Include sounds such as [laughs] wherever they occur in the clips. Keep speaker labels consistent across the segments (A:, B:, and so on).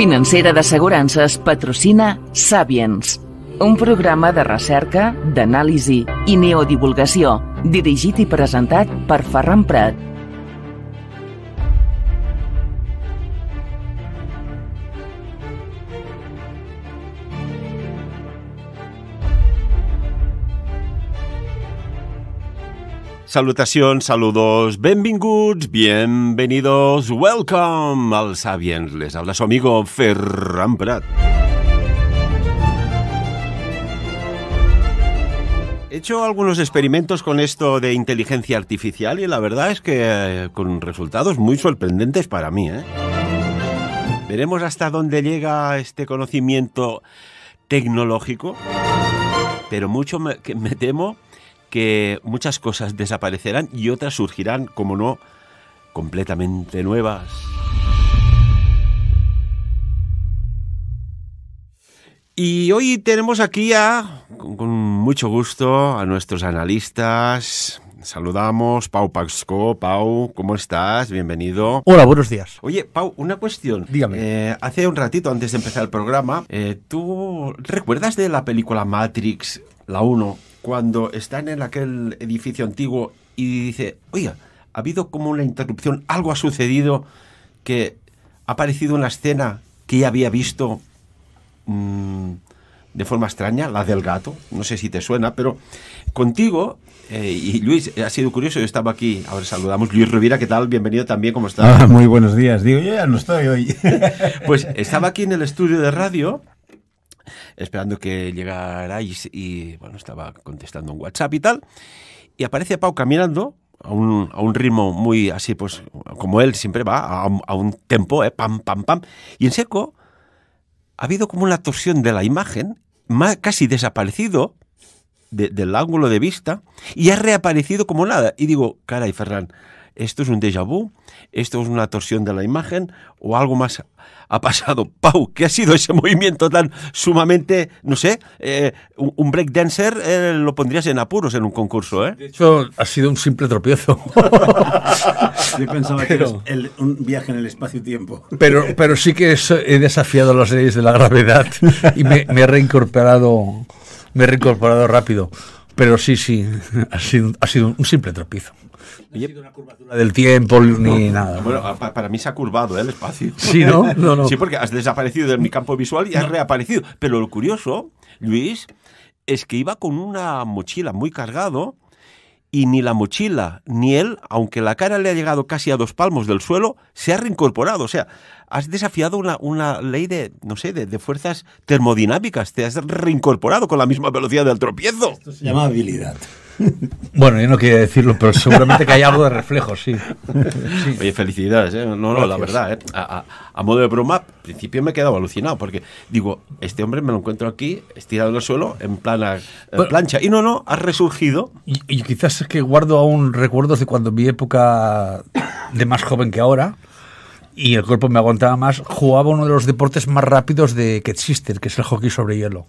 A: financera d'assegurances patrocina Sapiens, un programa de recerca, d'anàlisi i neodivulgació dirigit i presentat per Ferran Prat
B: Salutación, saludos, benvinguts, bienvenidos, welcome al Sabiens. Les habla su amigo Ferran Prat. He hecho algunos experimentos con esto de inteligencia artificial y la verdad es que eh, con resultados muy sorprendentes para mí. ¿eh? Veremos hasta dónde llega este conocimiento tecnológico, pero mucho que me temo que muchas cosas desaparecerán y otras surgirán, como no, completamente nuevas. Y hoy tenemos aquí a, con, mucho gusto, a nuestros analistas. Saludamos, Pau Paxco. Pau, ¿cómo estás? Bienvenido.
C: Hola, buenos días.
B: Oye, Pau, una cuestión. Dígame. Eh, hace un ratito, antes de empezar el programa, eh, ¿tú recuerdas de la película Matrix, la 1? cuando están en aquel edificio antiguo y dice, oiga, ha habido como una interrupción, algo ha sucedido que ha aparecido una escena que ya había visto mm, de forma extraña, la del gato, no sé si te suena, pero contigo, eh, y Luis, eh, ha sido curioso, yo estaba aquí, ahora saludamos, Luis Rubira ¿qué tal? Bienvenido también, ¿cómo estás? Ah, muy
A: buenos días, digo, yo ya no estoy hoy.
B: [laughs] pues estaba aquí en el estudio de radio esperando que llegarais y, bueno, estaba contestando un WhatsApp y tal. Y aparece Pau caminando a un, a un ritmo muy así, pues como él siempre va, a, un, tempo, ¿eh? pam, pam, pam. Y en seco ha habido como una torsión de la imagen, más, casi desaparecido del ángulo de vista, y ha reaparecido como nada. Y digo, caray, Ferran, ¿Esto es un déjà vu? ¿Esto es una torsión de la imagen? ¿O algo más ha pasado? [laughs] Pau, ¿qué ha sido ese movimiento tan sumamente, no sé, eh, un breakdancer dancer eh, lo pondrías en apuros en un concurso, ¿eh? De hecho, ha sido un simple tropiezo. [laughs]
A: Yo pensaba que era un viaje en el espacio-tiempo. Pero, pero
C: sí que he desafiado las leyes de la gravedad y me, me he reincorporado me he reincorporado rápido. Pero sí, sí, ha sido, ha sido un simple tropiezo. No ha sido una curvatura del tiempo ni nada. Bueno,
B: para mí se ha curvado ¿eh? el espacio. Sí, [laughs] ¿no? Sí, porque has desaparecido de mi campo visual y has reaparecido. Pero lo curioso, Luis, es que iba con una mochila muy cargado y ni la mochila ni él, aunque la cara le ha llegado casi a dos palmos del suelo, se ha reincorporado. O sea, has desafiado una, una ley de, no sé, de, de, fuerzas termodinámicas. Te has reincorporado con la misma velocidad del tropiezo. Esto se llama habilidad.
C: Bueno, yo no quería decirlo, pero seguramente que hay algo de reflejo, sí.
B: Oye, felicidades, ¿eh? No, no, la verdad, ¿eh? a, modo de broma, al principio me he quedado alucinado, porque digo, este hombre me lo encuentro aquí, estirado en el suelo, en plana eh, plancha. Y no, no, ha resurgido.
C: Y, y quizás es que guardo aún recuerdos de cuando mi época de más joven que ahora y el cuerpo me aguantaba más, jugaba uno de los deportes más rápidos de que existe, que es el hockey sobre hielo.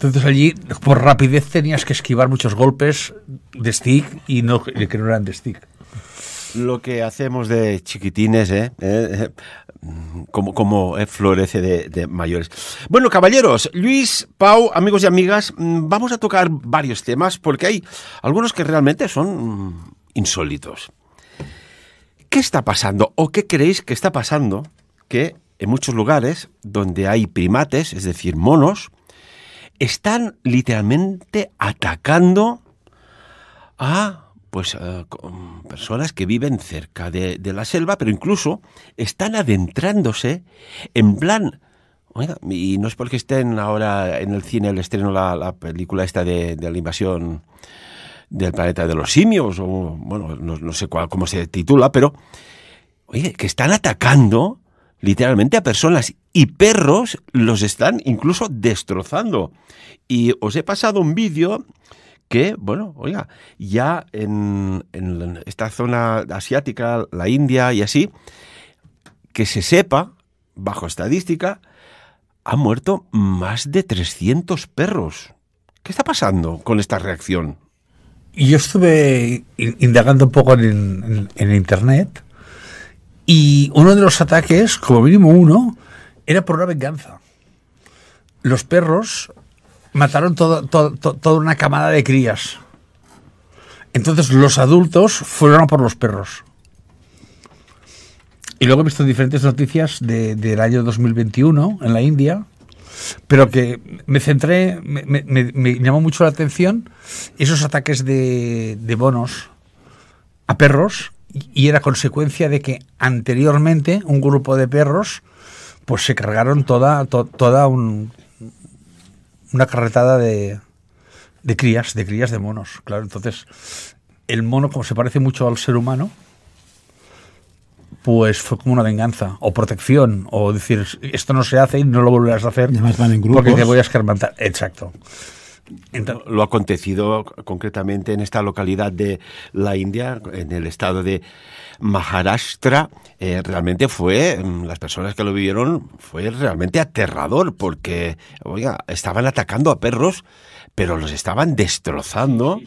C: Entonces allí, por rapidez, tenías que esquivar muchos golpes de stick y no, que no eran de stick.
B: Lo que hacemos de chiquitines, ¿eh? ¿Eh? Como, como eh, florece de, mayores. Bueno, caballeros, Luis, Pau, amigos y amigas, mm, vamos a tocar varios temas porque hay algunos que realmente son mm, insólitos. ¿Qué está pasando o qué creéis que está pasando que en muchos lugares donde hay primates, es decir, monos, están literalmente atacando a pues eh, personas que viven cerca de, la selva, pero incluso están adentrándose en plan. y no es porque estén ahora en el cine el estreno la, la película esta de, la invasión del planeta de los simios, o bueno, no, sé cuál, cómo se titula, pero oye, que están atacando literalmente a personas y perros los están incluso destrozando. Y os he pasado un vídeo que, bueno, oiga, ya en, esta zona asiática, la India y así, que se sepa, bajo estadística, han muerto más de 300 perros. ¿Qué está pasando con esta reacción? Yo estuve indagando
C: un poco en Internet y uno de los ataques, como mínimo uno, era por una venganza. Los perros mataron toda, una camada de crías. Entonces los adultos fueron por los perros. Y luego he visto diferentes noticias del año 2021 en la India, pero que me centré, me, me, llamó mucho la atención esos ataques de, de bonos a perros y era consecuencia de que anteriormente un grupo de perros pues se cargaron toda, toda un, una carretada de, crías, de crías de monos. Claro, entonces el mono, como se parece mucho al ser humano, pues fue como una venganza o protección o decir esto no se hace y no lo volverás a hacer. Porque te voy a escarmentar.
B: Exacto lo acontecido concretamente en esta localidad de la India, en el estado de Maharashtra, eh, realmente fue, mm, las personas que lo vivieron, fue realmente aterrador porque, oiga, estaban atacando a perros, pero los estaban destrozando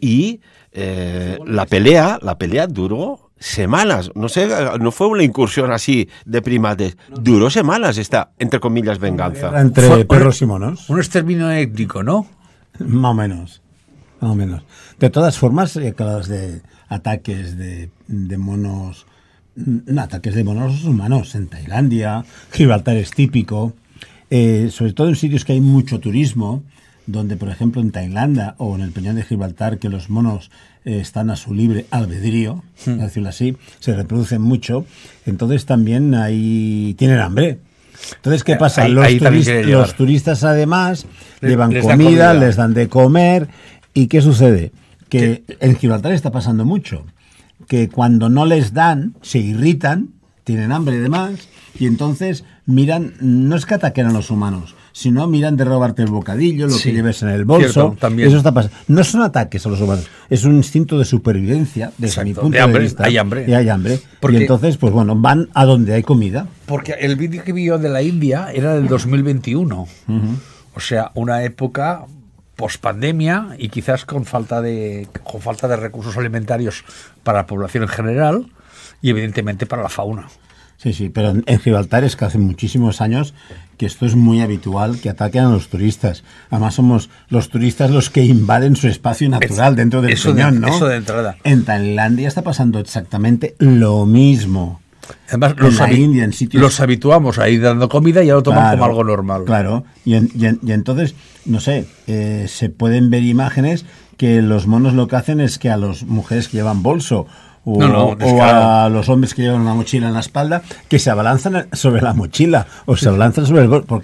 B: y eh, la pelea, la pelea duró semanas, no sé, no fue una incursión así de primates, duró semanas esta, entre comillas, venganza. Entre
A: perros y monos.
B: Un exterminio étnico, ¿no?
A: [laughs] Más o menos. Más o menos. De todas formas, eh, de ataques de, monos. No, mm, ataques de monos humanos en Tailandia, Gibraltar es típico. Eh, sobre todo en sitios que hay mucho turismo, donde por ejemplo en Tailandia o en el Peñón de Gibraltar, que los monos eh, están a su libre albedrío, hmm. decirlo así, se reproducen mucho, entonces también ahí tienen hambre. Entonces, ¿qué pasa? los, turistas además llevan comida, les dan de comer. ¿Y qué sucede? Que en Gibraltar está pasando mucho. Que cuando no les dan, se irritan, tienen hambre y demás, y entonces miran, no es que ataquen a los humanos, si no miran de robarte el bocadillo, lo que lleves en el bolso. Eso está pasando. No son ataques a los humanos, es un instinto de supervivencia, desde de, hambre, Hay hambre. Y hay hambre. y entonces, pues bueno, van a donde hay comida.
C: Porque el vídeo que vi de la India era del 2021. O sea, una época pospandemia y quizás con falta de con falta de recursos alimentarios para la población en general y evidentemente para la fauna.
A: Sí, sí, pero en, Gibraltar es que hace muchísimos años que esto es muy habitual, que ataquen a los turistas. Además somos los turistas los que invaden su espacio natural dentro del suelo. ¿no? Eso de entrada. En Tailandia está pasando exactamente lo mismo. Además, los, habituamos a ir dando comida y ya lo toman como algo normal. Claro, y, entonces, no sé, eh, se pueden ver imágenes que los monos lo que hacen es que a las mujeres que llevan bolso o, a los hombres que llevan una mochila en la espalda, que se abalanzan sobre la mochila o se abalanzan sobre el golpe. ¿Por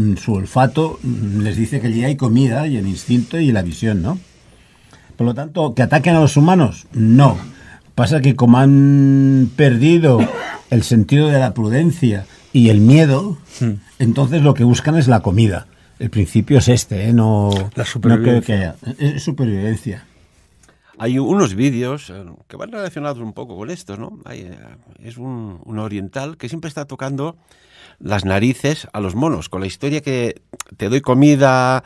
A: mm, Su olfato mm, les dice que allí hay comida y el instinto y la visión, ¿no? Por lo tanto, ¿que ataquen a los humanos? No. Pasa que como han perdido el sentido de la prudencia y el miedo, hmm. entonces lo que buscan es la comida. El principio es este, ¿eh? no, la que
B: supervivencia. Hay unos vídeos eh, que van relacionados un poco con esto, ¿no? Eh, es un, un, oriental que siempre está tocando las narices a los monos, con la historia que te doy comida,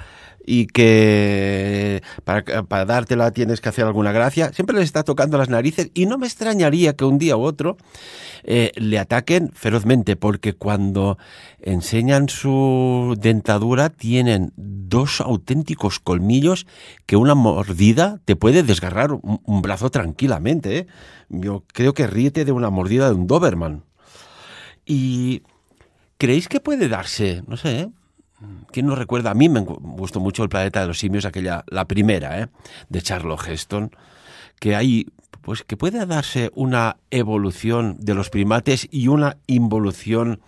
B: y que para, dártela tienes que hacer alguna gracia. Siempre les está tocando las narices y no me extrañaría que un día u otro eh, le ataquen ferozmente, porque cuando enseñan su dentadura tienen dos auténticos colmillos que una mordida te puede desgarrar un, brazo tranquilamente. ¿eh? Yo creo que ríete de una mordida de un Doberman. Y ¿Creéis que puede darse, no sé, ¿eh? ¿Quién nos recuerda? A mí me gustó mucho El planeta de los simios, aquella, la primera, ¿eh? de Charles Heston, que hay, pues que puede darse una evolución de los primates y una involución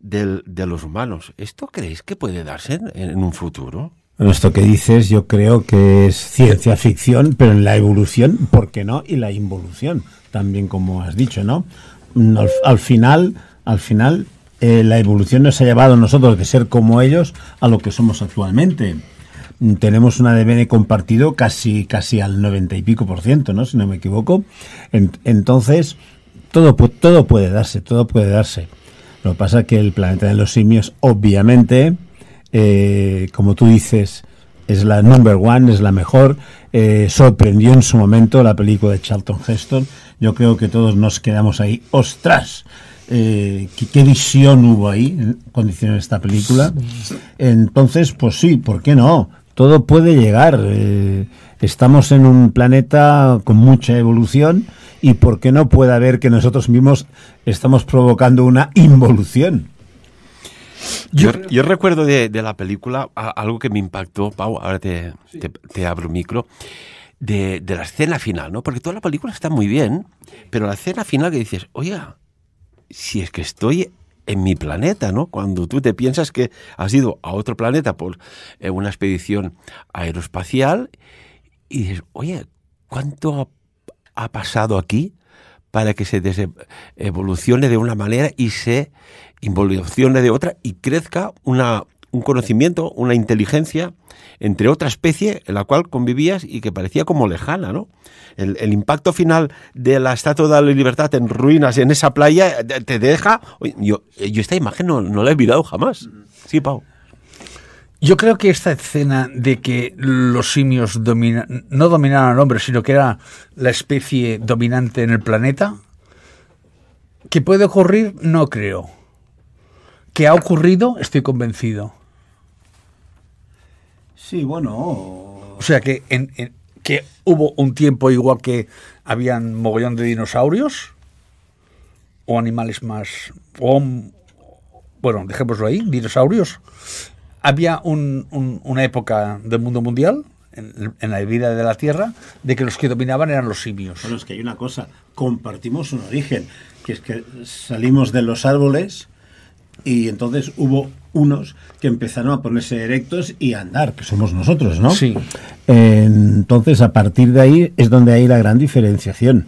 B: de los humanos. ¿Esto creéis que puede darse en, un futuro?
A: esto que dices yo creo que es ciencia ficción, pero en la evolución, ¿por qué no? Y la involución, también como has dicho, ¿no? al final, al final eh, la evolución nos ha llevado a nosotros de ser como ellos a lo que somos actualmente. Mm, tenemos un ADN compartido casi, casi al 90 y pico por ciento, ¿no? Si no me equivoco. entonces, todo, todo puede darse, todo puede darse. Lo que pasa es que el planeta de los simios, obviamente, eh, como tú dices, es la number one, es la mejor. Eh, sorprendió en su momento la película de Charlton Heston. Yo creo que todos nos quedamos ahí. ¡Ostras! Eh, qué, visión hubo ahí, en eh, esta película. Entonces, pues sí, ¿por qué no? Todo puede llegar. Eh, estamos en un planeta con mucha evolución y ¿por qué no puede haber que nosotros mismos estamos provocando una involución?
B: Yo, recuerdo de, la película algo que me impactó, Pau, ahora te, abro micro. De, de, la escena final, ¿no? Porque toda la película está muy bien, pero la escena final que dices, oiga, si es que estoy en mi planeta, ¿no? Cuando tú te piensas que has ido a otro planeta por eh, una expedición aeroespacial y dices, oye, ¿cuánto ha, pasado aquí para que se evolucione de una manera y se involucione de otra y crezca una, un conocimiento, una inteligencia entre otra especie en la cual convivías y que parecía como lejana, ¿no? El, impacto final de la Estatua de la Libertad en ruinas en esa playa eh, te deja... Eh, yo, esta imagen no, la he mirado jamás. Sí, Pau. Yo creo que esta escena
C: de que los simios no dominaron al hombre, sino que era la especie dominante en el planeta, que puede ocurrir, no creo. Que ha ocurrido, estoy convencido. Sí, bueno. O sea que, que hubo un tiempo igual que habían mogollón de dinosaurios o animales más. bueno, dejémoslo ahí, dinosaurios. Había una época
A: del mundo mundial en, en, la vida de la Tierra, de que los que dominaban eran los simios. Bueno, es que hay una cosa, compartimos un origen, que es que salimos de los árboles y entonces hubo unos que empezaron a ponerse erectos y a andar, que somos nosotros, ¿no? Sí. Entonces, a partir de ahí es donde hay la gran diferenciación.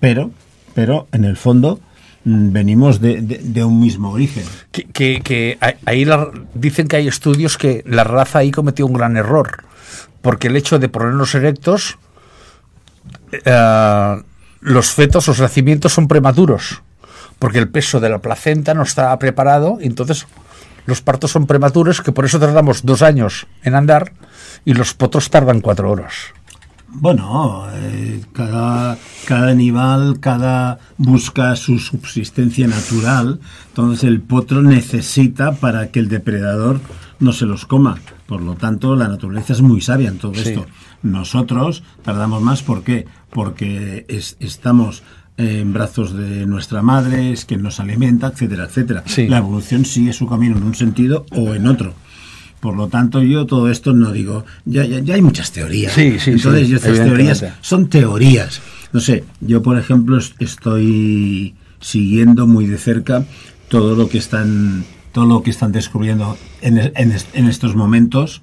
A: Pero, pero en el fondo mm, venimos de, un mismo origen.
C: Que, ahí dicen que hay estudios que la raza ahí cometió un gran error, porque el hecho de ponernos erectos, eh, los fetos, los nacimientos son prematuros, porque el peso de la placenta no está preparado, entonces los partos son prematuros, que por eso tardamos dos años en andar y los potros tardan cuatro horas.
A: Bueno, eh, cada, animal, cada busca su subsistencia natural, entonces el potro necesita para que el depredador no se los coma. Por lo tanto, la naturaleza es muy sabia en todo esto. Nosotros tardamos más, ¿por qué? Porque estamos en brazos de nuestra madre, es quien nos alimenta, etcétera, etcétera. La evolución sigue su camino en un sentido o en otro. Por lo tanto, yo todo esto no digo, ya, ya, hay muchas teorías. Sí, sí, Entonces, yo estas teorías son teorías. No sé, yo por ejemplo estoy siguiendo muy de cerca todo lo que están, todo lo que están descubriendo en, estos momentos.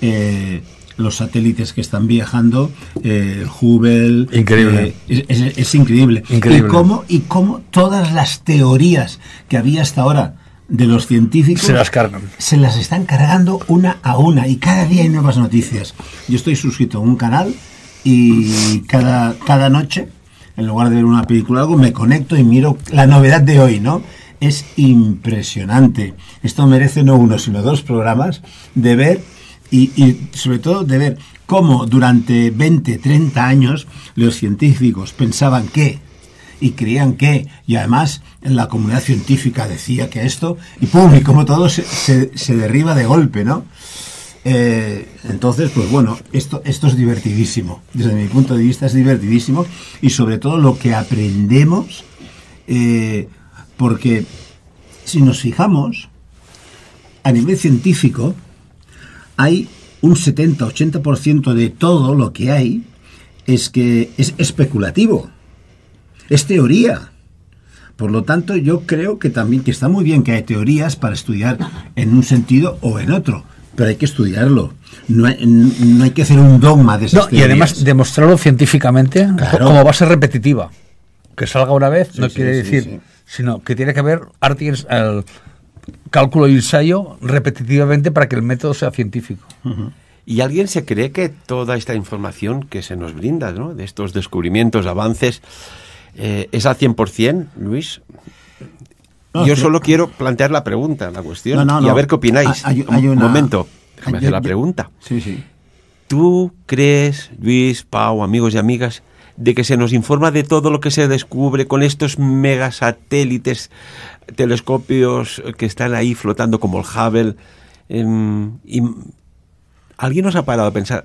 A: Eh, los satélites que están viajando, eh, Hubble. Increíble. Eh, es, increíble. Y, cómo, y cómo todas las teorías que había hasta ahora de los científicos. Se las cargan. Se las están cargando una a una y cada día hay nuevas noticias. Yo estoy suscrito a un canal y cada, cada noche, en lugar de ver una película o algo, me conecto y miro la novedad de hoy, ¿no? es impresionante. Esto merece no uno, sino dos programas de ver y, sobre todo de ver cómo durante 20, 30 años los científicos pensaban que y creían que, y además la comunidad científica decía que esto, y pum, y como todo se, derriba de golpe, ¿no? Eh, entonces, pues bueno, esto, es divertidísimo, desde mi punto de vista es divertidísimo, y sobre todo lo que aprendemos, eh, porque si nos fijamos, a nivel científico, hay un 70-80% de todo lo que hay es que es especulativo, es teoría. Por lo tanto, yo creo que también que está muy bien que hay teorías para estudiar en un sentido o en otro, pero hay que estudiarlo. No hay, no hay que hacer un dogma de esas Y además
C: demostrarlo científicamente va a ser repetitiva. Que salga una vez no quiere decir, sino que tiene que haber artes, cálculo y ensayo repetitivamente para que el método sea científico.
B: Y alguien se cree que toda esta información que se nos brinda, de estos descubrimientos, avances, eh, es al 100%, Luis. yo solo quiero plantear la pregunta, la cuestión, y a ver qué opináis. Ah, hay, Un momento, déjame ah, hacer la pregunta. sí, sí. ¿Tú crees, Luis, Pau, amigos y amigas, de que se nos informa de todo lo que se descubre con estos megasatélites, telescopios que están ahí flotando como el Hubble. Em, y alguien nos ha parado a pensar,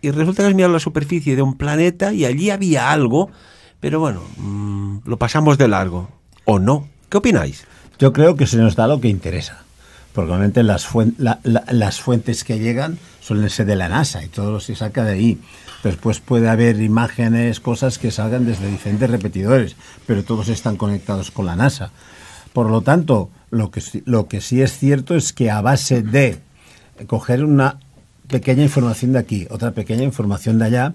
B: y resulta que has mirado la superficie de un planeta y allí había algo, pero bueno, mm, lo pasamos de largo, ¿o no? ¿Qué opináis? Yo creo que se
A: nos da lo que interesa porque las, fuentes, que llegan suelen ser de la NASA y todo lo se saca de ahí. Después pues, puede haber imágenes, cosas que salgan desde diferentes repetidores, pero todos están conectados con la NASA. Por lo tanto, lo que, lo que sí es cierto es que a base de coger una pequeña información de aquí, otra pequeña información de allá,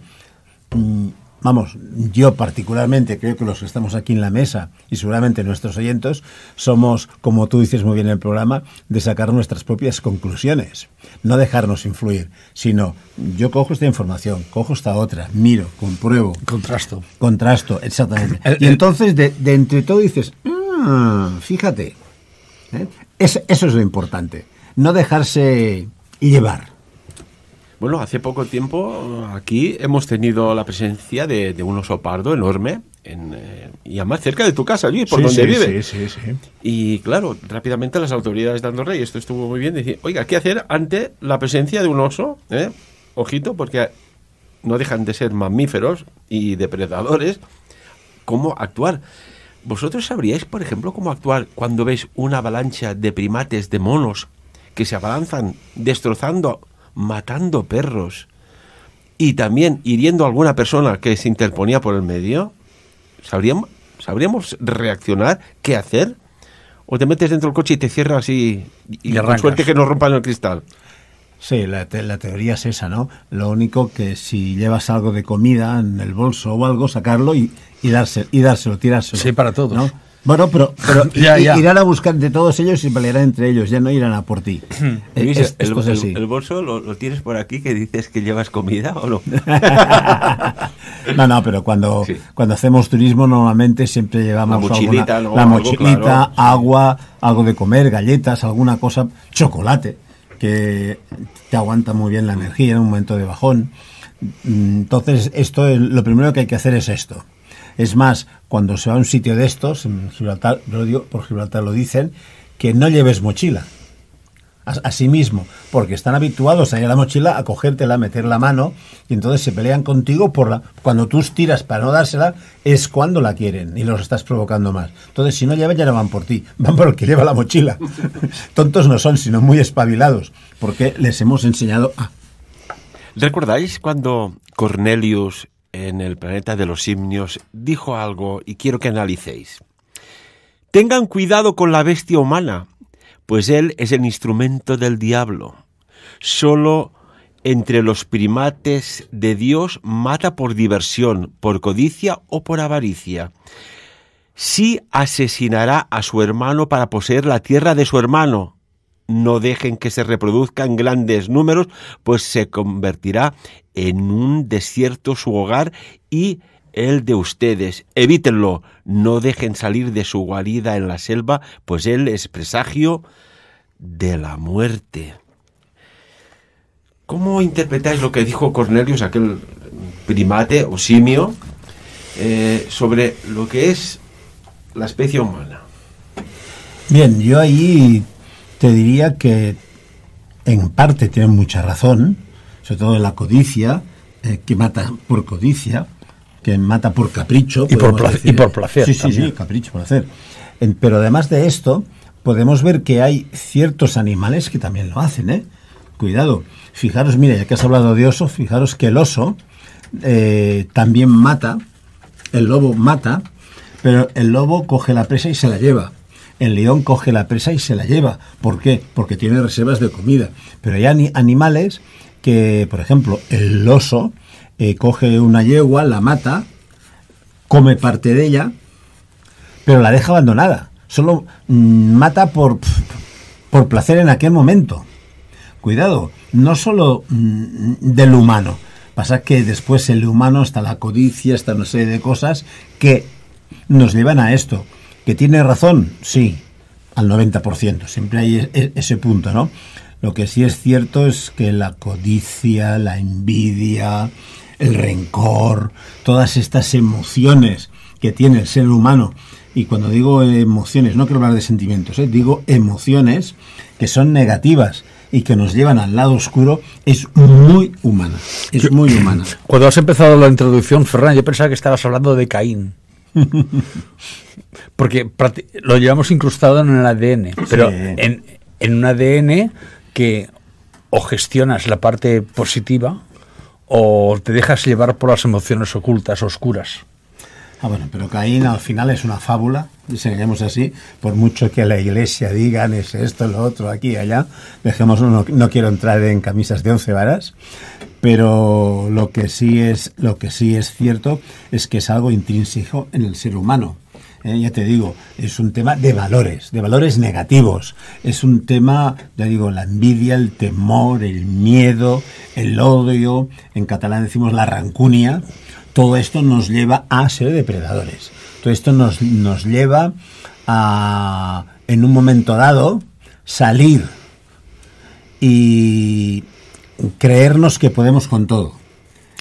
A: mm, vamos, yo particularmente creo que los que estamos aquí en la mesa y seguramente nuestros oyentes somos, como tú dices muy bien en el programa, de sacar nuestras propias conclusiones, no dejarnos influir, sino yo cojo esta información, cojo esta otra, miro, compruebo. Contrasto. Contrasto, exactamente. y entonces de, entre todo dices, ah, fíjate, ¿eh? eso es lo importante, no dejarse llevar.
B: Bueno, hace poco tiempo aquí hemos tenido la presencia de, un oso pardo enorme eh, y además cerca de tu casa, Luis, por donde vive. Sí, sí, sí. Y claro, rápidamente las autoridades de Andorra, esto estuvo muy bien, decían, oiga, ¿qué hacer ante la presencia de un oso? Eh? Ojito, porque no dejan de ser mamíferos y depredadores. ¿Cómo actuar? ¿Vosotros sabríais, por ejemplo, cómo actuar cuando veis una avalancha de primates, de monos, que se abalanzan destrozando matando perros y también hiriendo a alguna persona que se interponía por el medio, ¿sabríamos, ¿sabríamos reaccionar? ¿Qué hacer? ¿O te metes dentro del coche y te cierras y,
A: y, y que no rompan
B: el cristal? Sí, la, teoría es
A: esa, ¿no? Lo único que si llevas algo de comida en el bolso o algo, sacarlo y, dárselo, y dárselo, tirárselo. Sí, para todos. ¿no? Bueno, pero, [laughs] irán a buscar de todos ellos y pelearán entre ellos, ya no irán a por ti. [clears throat] Eh, el,
B: bolso lo, tienes por aquí que dices que llevas comida o no? [laughs]
A: [laughs] no, no, pero cuando, cuando hacemos turismo normalmente siempre llevamos la mochilita, agua, algo de comer, galletas, alguna cosa, chocolate, que te aguanta muy bien la energía en un momento de bajón. Mm, entonces, esto lo primero que hay que hacer es esto. Es más, cuando se va a un sitio de estos, en Gibraltar, por Gibraltar lo dicen, que no lleves mochila. Asimismo, mismo, porque están habituados a ir la mochila, a cogértela, a meter la mano, y entonces se pelean contigo por la. Cuando tú tiras para no dársela, es cuando la quieren y los estás provocando más. Entonces, si no llevan, ya no van por ti, [laughs] van por el que lleva la mochila. [laughs] Tontos no son, sino muy espabilados, porque les hemos enseñado a.
B: ¿Recordáis cuando Cornelius en el planeta de los simios dijo algo y quiero que analicéis. Tengan cuidado con la bestia humana, pues él es el instrumento del diablo. Solo entre los primates de Dios mata por diversión, por codicia o por avaricia. Si sí asesinará a su hermano para poseer la tierra de su hermano, no dejen que se reproduzcan grandes números, pues se convertirá en un desierto su hogar y el de ustedes. Evítenlo, no dejen salir de su guarida en la selva, pues él es presagio de la muerte. ¿Cómo interpretáis lo que dijo Cornelius, aquel primate o simio, eh, sobre lo que es la especie humana?
A: Bien, yo ahí te diría que en parte tienen mucha razón, sobre todo en la codicia, eh, que mata por codicia, que mata por capricho. Y, por, por, placer. Sí, sí, sí, capricho, placer. pero además de esto, podemos ver que hay ciertos animales que también lo hacen, ¿eh? Cuidado. Fijaros, mira, ya que has hablado de oso, fijaros que el oso eh, también mata, el lobo mata, pero el lobo coge la presa y se la lleva el león coge la presa y se la lleva. ¿Por qué? Porque tiene reservas de comida. Pero hay animales que, por ejemplo, el oso eh, coge una yegua, la mata, come parte de ella, pero la deja abandonada. Solo mm, mata por, por placer en aquel momento. Cuidado, no solo mm, del humano. Pasa que después el humano ...hasta la codicia, está una serie de cosas que nos llevan a esto. ¿Que tiene razón? Sí, al 90%. Siempre hay e, e, ese punto, ¿no? Lo que sí es cierto es que la codicia, la envidia, el rencor, todas estas emociones que tiene el ser humano, y cuando digo emociones, no quiero hablar de sentimientos, ¿eh? digo emociones que son negativas y que nos llevan al lado oscuro, es muy humana. Es muy humana.
C: [coughs] Cuando has empezado la introducción, Ferran, yo pensaba que estabas hablando de Caín. [laughs] porque lo llevamos incrustado en el ADN, pero en, un ADN que o gestionas la parte positiva
A: o te dejas llevar por las emociones ocultas, oscuras. Ah, bueno, pero Caín al final es una fábula, seguiremos así, por mucho que la iglesia diga es esto, lo otro, aquí, allá, dejemos, no, no quiero entrar en camisas de once varas, pero lo que, sí es, lo que sí es cierto es que es algo intrínseco en el ser humano. Eh, ya te digo, es un tema de valores, de valores negativos. Es un tema, ya digo, la envidia, el temor, el miedo, el odio, en catalán decimos la rancunia. Todo esto nos lleva a ser depredadores. Todo esto nos, nos lleva a, en un momento dado, salir y creernos que podemos con todo.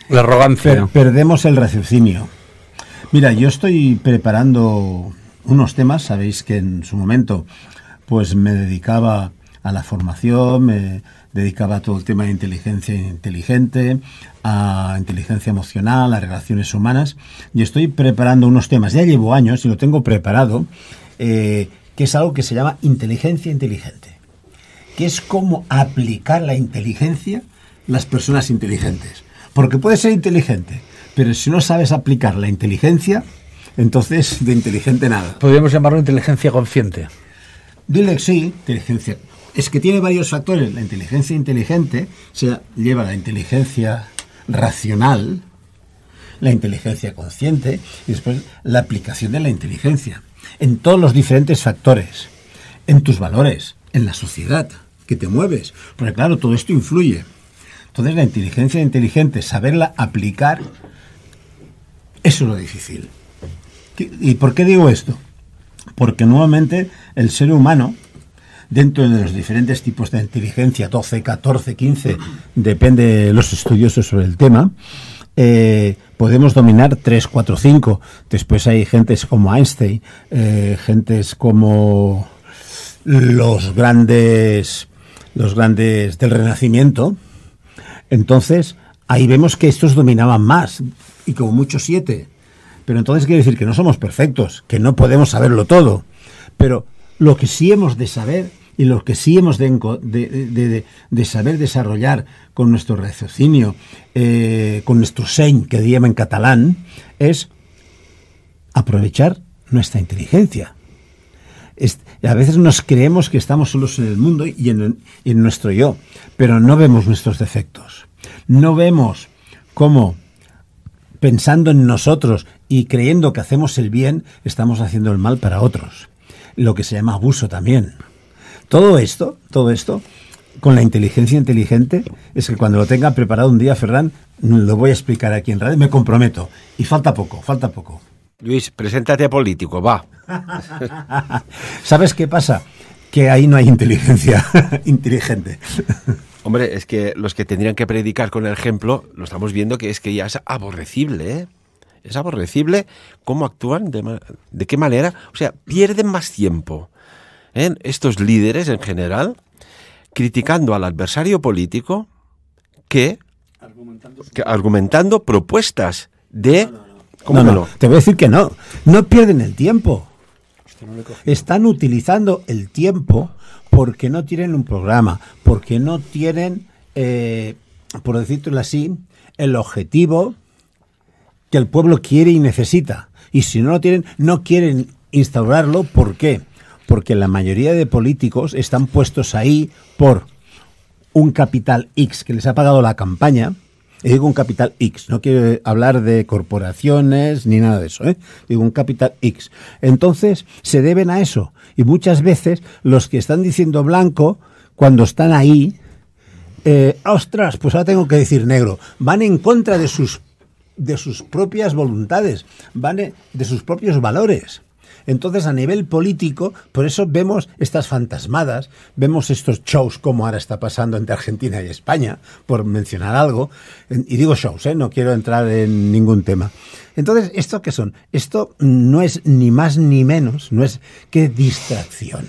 C: La arrogancia.
A: perdemos el raciocinio Mira, yo estoy preparando unos temas, sabéis que en su momento pues me dedicaba a la formación, me dedicaba a todo el tema de inteligencia inteligente, a inteligencia emocional, a relaciones humanas, y estoy preparando unos temas, ya llevo años y lo tengo preparado, eh, que es algo que se llama inteligencia inteligente, que es cómo aplicar la inteligencia las personas inteligentes, porque puede ser inteligente, pero si no sabes aplicar la inteligencia, entonces de inteligente nada. Podríamos llamarlo inteligencia consciente. Dile sí, inteligencia. Es que tiene varios factores. La inteligencia inteligente, sea, lleva la inteligencia racional, la inteligencia consciente y después la aplicación de la inteligencia en todos los diferentes factores, en tus valores, en la sociedad que te mueves, porque claro, todo esto influye. Entonces la inteligencia inteligente, saberla aplicar eso es lo difícil. ¿Y por qué digo esto? Porque nuevamente el ser humano, dentro de los diferentes tipos de inteligencia, 12, 14, 15, depende de los estudiosos sobre el tema, eh, podemos dominar 3, 4, 5. Después hay gentes como Einstein, eh, gentes como los grandes, los grandes del Renacimiento. Entonces, ahí vemos que estos dominaban más y como mucho siete. Pero entonces quiere decir que no somos perfectos, que no podemos saberlo todo. Pero lo que sí hemos de saber y lo que sí hemos de, saber desarrollar con nuestro raciocinio, eh, con nuestro seny, que diríamos en catalán, es aprovechar nuestra inteligencia. a veces nos creemos que estamos solos en el mundo y en nuestro yo, pero no vemos nuestros defectos. No vemos cómo pensando en nosotros y creyendo que hacemos el bien, estamos haciendo el mal para otros. Lo que se llama abuso también. Todo esto, todo esto, con la inteligencia inteligente, es que cuando lo tenga preparado un día, Ferran, lo voy a explicar aquí en radio, me comprometo. Y falta poco, falta poco.
B: Luis, preséntate a político, va. [laughs]
A: ¿Sabes qué pasa? Que ahí no hay inteligencia [laughs]
B: inteligente. Hombre, es que los que tendrían que predicar con el ejemplo, lo estamos viendo que es que ya es aborrecible, ¿eh? Es aborrecible cómo actúan, de, qué manera. O sea, pierden más tiempo. ¿eh? Estos líderes en general, criticando al adversario político que argumentando, propuestas de... No, no,
A: Te voy a decir que no. No pierden el tiempo. Están utilizando el tiempo porque no tienen un programa, porque no tienen, eh, por decirlo así, el objetivo que el pueblo quiere y necesita. Y si no lo tienen, no quieren instaurarlo. ¿Por qué? Porque la mayoría de políticos están puestos ahí por un capital X que les ha pagado la campaña, digo un capital X, no quiero hablar de corporaciones ni nada de eso, ¿eh? digo un capital X. Entonces, se deben a eso. Y muchas veces los que están diciendo blanco, cuando están ahí, eh, ostras, pues ahora tengo que decir negro, van en contra de sus, de sus propias voluntades, van de sus propios valores. Entonces, a nivel político, por eso vemos estas fantasmadas, vemos estos shows como ahora está pasando entre Argentina y España, por mencionar algo. Y digo shows, ¿eh? no quiero entrar en ningún tema. Entonces, ¿esto qué son? Esto no es ni más ni menos, no es que distracción.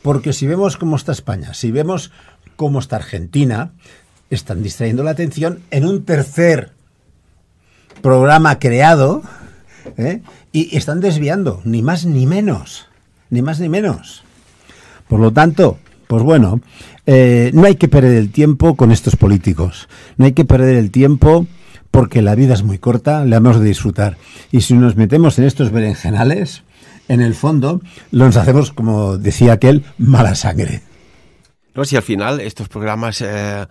A: Porque si vemos cómo está España, si vemos cómo está Argentina, están distrayendo la atención en un tercer programa creado ¿eh? Y están desviando, ni más ni menos, ni más ni menos. Por lo tanto, pues bueno, eh, no hay que perder el tiempo con estos políticos, no hay que perder el tiempo porque la vida es muy corta, le hemos de disfrutar. Y si nos metemos en estos berenjenales, en el fondo, los hacemos, como decía aquel, mala sangre.
B: No, si al final estos programas eh,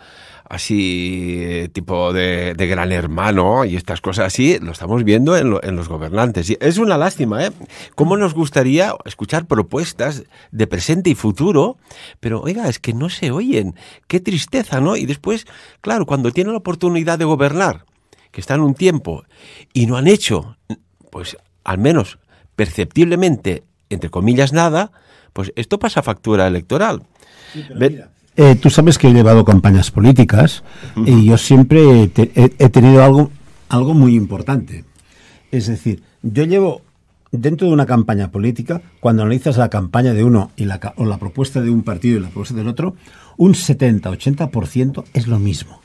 B: así tipo de, gran hermano y estas cosas así, lo estamos viendo en, los gobernantes. Y es una lástima, ¿eh? ¿Cómo nos gustaría escuchar propuestas de presente y futuro? Pero oiga, es que no se oyen. Qué tristeza, ¿no? Y después, claro, cuando tienen la oportunidad de gobernar, que están un tiempo y no han hecho, pues al menos perceptiblemente, entre comillas, nada, pues esto pasa factura electoral.
A: Eh, tú sabes que he llevado campañas políticas y yo siempre he, tenido algo, algo muy importante. Es decir, yo llevo dentro de una campaña política, cuando analizas la campaña de uno y la, o la propuesta de un partido y la propuesta del otro, un 70-80% es lo mismo.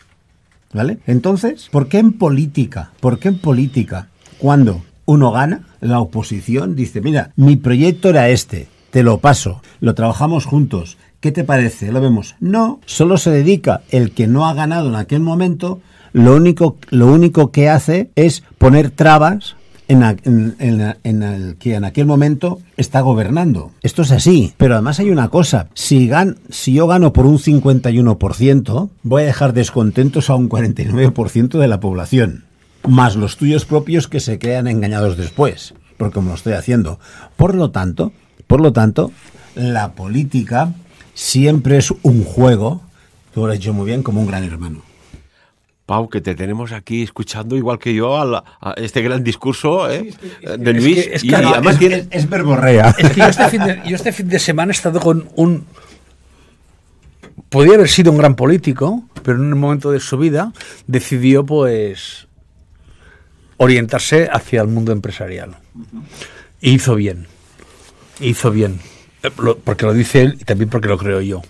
A: ¿Vale? Entonces, ¿por qué en política? ¿Por qué en política? Cuando uno gana, la oposición dice, mira, mi proyecto era este, te lo paso, lo trabajamos juntos, ¿Qué te parece? Lo vemos. No, solo se dedica el que no ha ganado en aquel momento, lo único, lo único que hace es poner trabas en, el que en aquel momento está gobernando. Esto es así. Pero además hay una cosa. Si, gan, si yo gano por un 51%, voy a dejar descontentos a un 49% de la población. Más los tuyos propios que se quedan engañados después. Porque como lo estoy haciendo. Por lo tanto, por lo tanto, la política siempre es un juego, tú lo has hecho muy bien, como un gran hermano.
B: Pau, que te tenemos aquí escuchando igual que yo a, este gran discurso de ¿eh? Luis. Es, que, y es,
C: verborrea. Este yo este, fin de, semana he estado con un... Podría haber sido un gran político, pero en un momento de su vida decidió pues orientarse hacia el mundo empresarial. Y hizo bien. hizo bien. Eh, porque lo dice él y también porque lo creo yo,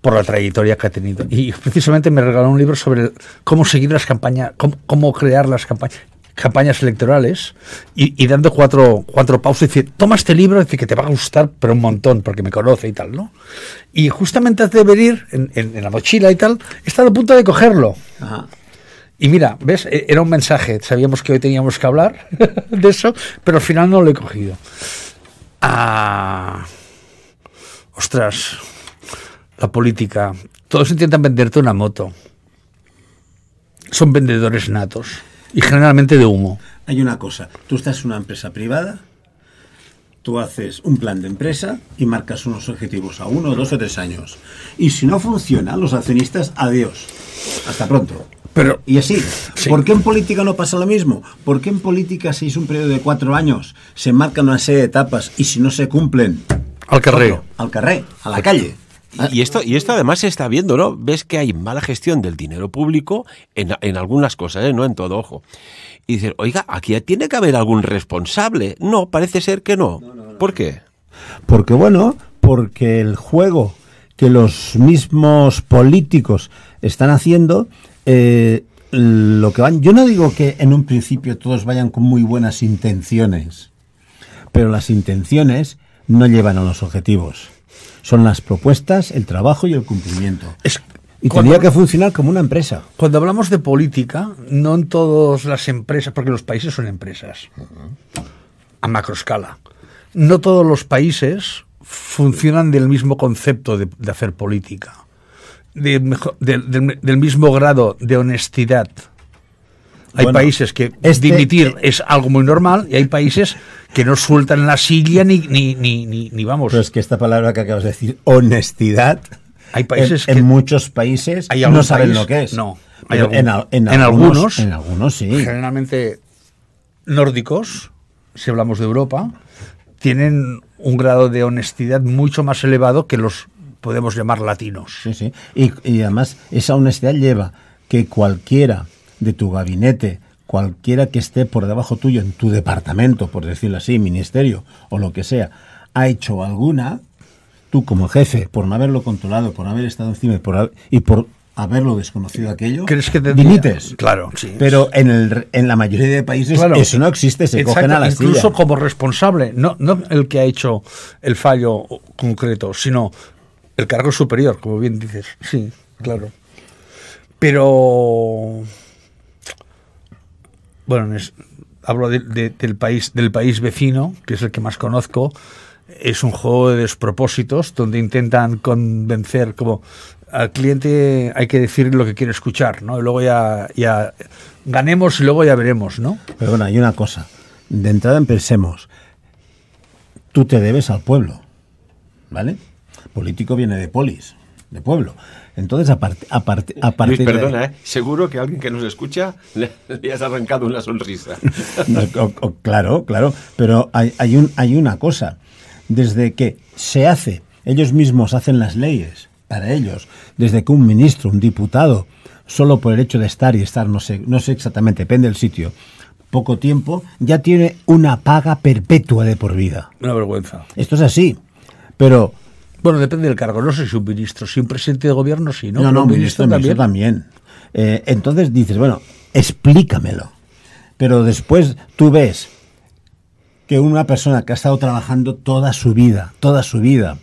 C: por la trayectoria que ha tenido. Y precisamente me regaló un libro sobre cómo seguir las campañas, cómo, crear las campañas campañas electorales y, dando cuatro, cuatro pausas y dice, toma este libro dice, que te va a gustar, pero un montón, porque me conoce y tal, ¿no? Y justamente hace de venir, en, la mochila y tal, he estado a punto de cogerlo. Y mira, ¿ves? E-, era un mensaje, sabíamos que hoy teníamos que hablar [laughs] de eso, pero al final no lo he cogido. Ostras, la política. Todos intentan venderte una moto.
A: Son vendedores natos
C: y generalmente de humo.
A: Hay una cosa, tú estás en una empresa privada, tú haces un plan de empresa y marcas unos objetivos a uno, dos o tres años. Y si no funciona, los accionistas, adiós. Hasta pronto. Pero, y así, ¿por qué en política no pasa lo mismo? ¿Por qué en política si es un periodo de cuatro años se marcan una serie de etapas y si no se cumplen... Al carrero al carrer, a la calle.
B: Y esto, y esto además se está viendo, ¿no? Ves que hay mala gestión del dinero público en, algunas cosas, ¿eh? no en todo, ojo. Y dices, oiga, aquí tiene que haber algún responsable. No, parece ser que no. no ¿Por qué?
A: Porque, bueno, porque el juego que los mismos políticos están haciendo eh, lo que van. Yo no digo que en un principio todos vayan con muy buenas intenciones, pero las intenciones no llevan a los objetivos. Son las propuestas, el trabajo y el cumplimiento. y tendría que funcionar como una empresa. Cuando hablamos de
C: política, no en todas las empresas, porque los países son empresas A macro a macroescala. No todos los países funcionan del mismo concepto de hacer política del, mismo grado de honestidad
B: hay países que es este dimitir
C: es algo muy normal y hay países
A: que no sueltan la silla ni, ni, vamos. Pero es que esta palabra que acabas de decir, honestidad, hay países en, que muchos países no saben lo que es. No, en, en, algunos, en algunos sí.
C: Generalmente nórdicos, si hablamos de Europa, tienen un grado de honestidad mucho más elevado que los
A: podemos llamar latinos. Sí, sí. Y, además esa honestidad lleva que cualquiera de tu gabinete, cualquiera que esté por debajo tuyo en tu departamento, por decirlo así, ministerio o lo que sea, ha hecho alguna, tú como jefe, por no haberlo controlado, por no haber estado encima y por, y por haberlo desconocido aquello, ¿crees que te dimites? Claro, sí. Pero en, el, en la mayoría de países eso no existe, se cogen a la Incluso
C: como responsable, no, no el que ha hecho el fallo concreto, sino el cargo superior, como bien dices. Sí, claro. Pero. Bueno, hablo del, país, del país vecino, que es el que más conozco. Es un juego de despropósitos donde intentan convencer como al cliente hay que decir lo que quiere escuchar, ¿no? Y luego ya, ya ganemos y luego ya veremos, ¿no?
A: Pero bueno, hay una cosa. De entrada empecemos. Tú te debes al pueblo, ¿vale? político viene de polis, de pueblo. Entonces, aparte, aparte, aparte Luis, perdona,
B: ¿eh? seguro que alguien que nos escucha le, has arrancado una sonrisa.
A: [laughs] claro, claro, pero hay, hay, un, hay una cosa. Desde que se hace, ellos mismos hacen las leyes para ellos, desde que un ministro, un diputado, solo por el hecho de estar y estar, no sé, no sé exactamente, depende del sitio, poco tiempo, ya tiene una paga perpetua de por vida.
C: Una vergüenza.
A: Esto es así. Pero bueno, depende del
C: cargo. No soy un ministro. Si un presidente de gobierno, si ¿no? No, un ministro, de también.
A: también. Eh, entonces dices, bueno, explícamelo. Pero después tú ves que una persona que ha estado trabajando toda su vida, toda su vida,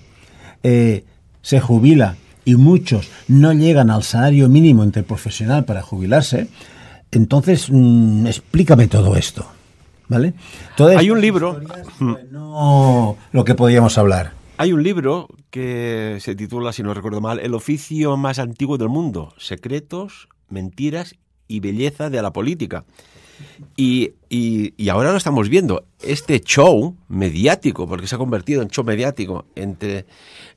A: eh, se jubila y muchos no llegan al salario mínimo interprofesional para jubilarse, entonces mm, explícame todo esto. ¿Vale? Entonces, Hay un libro. lo que podríamos hablar.
B: Hay un libro que se titula, si no recuerdo mal, El oficio más antiguo del mundo, Secretos, Mentiras y Belleza de la Política. Y, ahora lo estamos viendo, este show mediático, porque se ha convertido en show mediático entre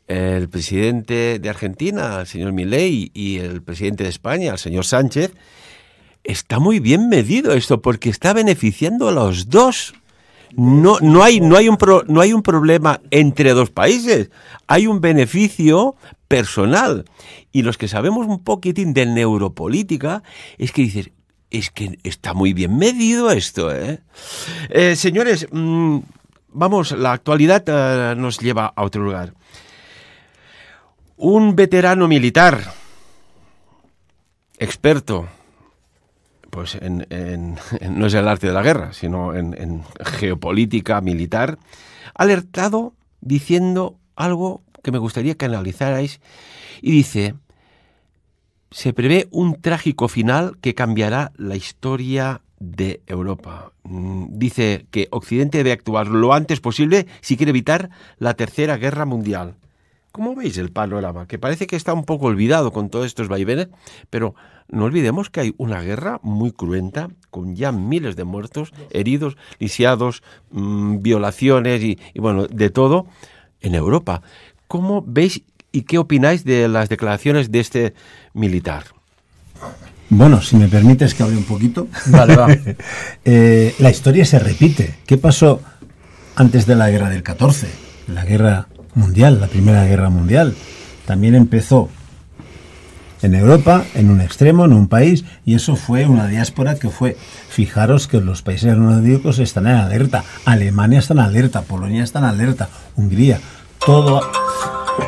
B: eh, el presidente de Argentina, el señor Milei, y el presidente de España, el señor Sánchez, está muy bien medido esto, porque está beneficiando a los dos no, hay, no, hay un no hay un problema entre dos países, hay un beneficio personal. Y los que sabemos un poquitín de neuropolítica es que dices, es que está muy bien medido esto. ¿eh?". Eh, señores, mm, vamos, la actualidad eh, nos lleva a otro lugar. Un veterano militar, experto, pues en, no es el arte de la guerra, sino en, geopolítica militar, alertado diciendo algo que me gustaría que analizarais y dice, se prevé un trágico final que cambiará la historia de Europa. Mm, dice que Occidente debe actuar lo antes posible si quiere evitar la Tercera Guerra Mundial. ¿Cómo veis el panorama? Que parece que está un poco olvidado con todos estos vaivenes, pero no olvidemos que hay una guerra muy cruenta, con ya miles de muertos, heridos, lisiados, mm, violaciones y, bueno, de todo en Europa. ¿Cómo veis y qué opináis de las declaraciones de este militar?
A: Bueno, si me permites que hable un poquito. Vale, va. [laughs] Eh, la historia se repite. ¿Qué pasó antes de la guerra del 14? La guerra mundial, la Primera Guerra Mundial. También empezó en Europa, en un extremo, en un país, y eso fue una diáspora que fue, fijaros que los países nórdicos están en alerta, Alemania está en alerta, Polonia está en alerta, Hungría, todo,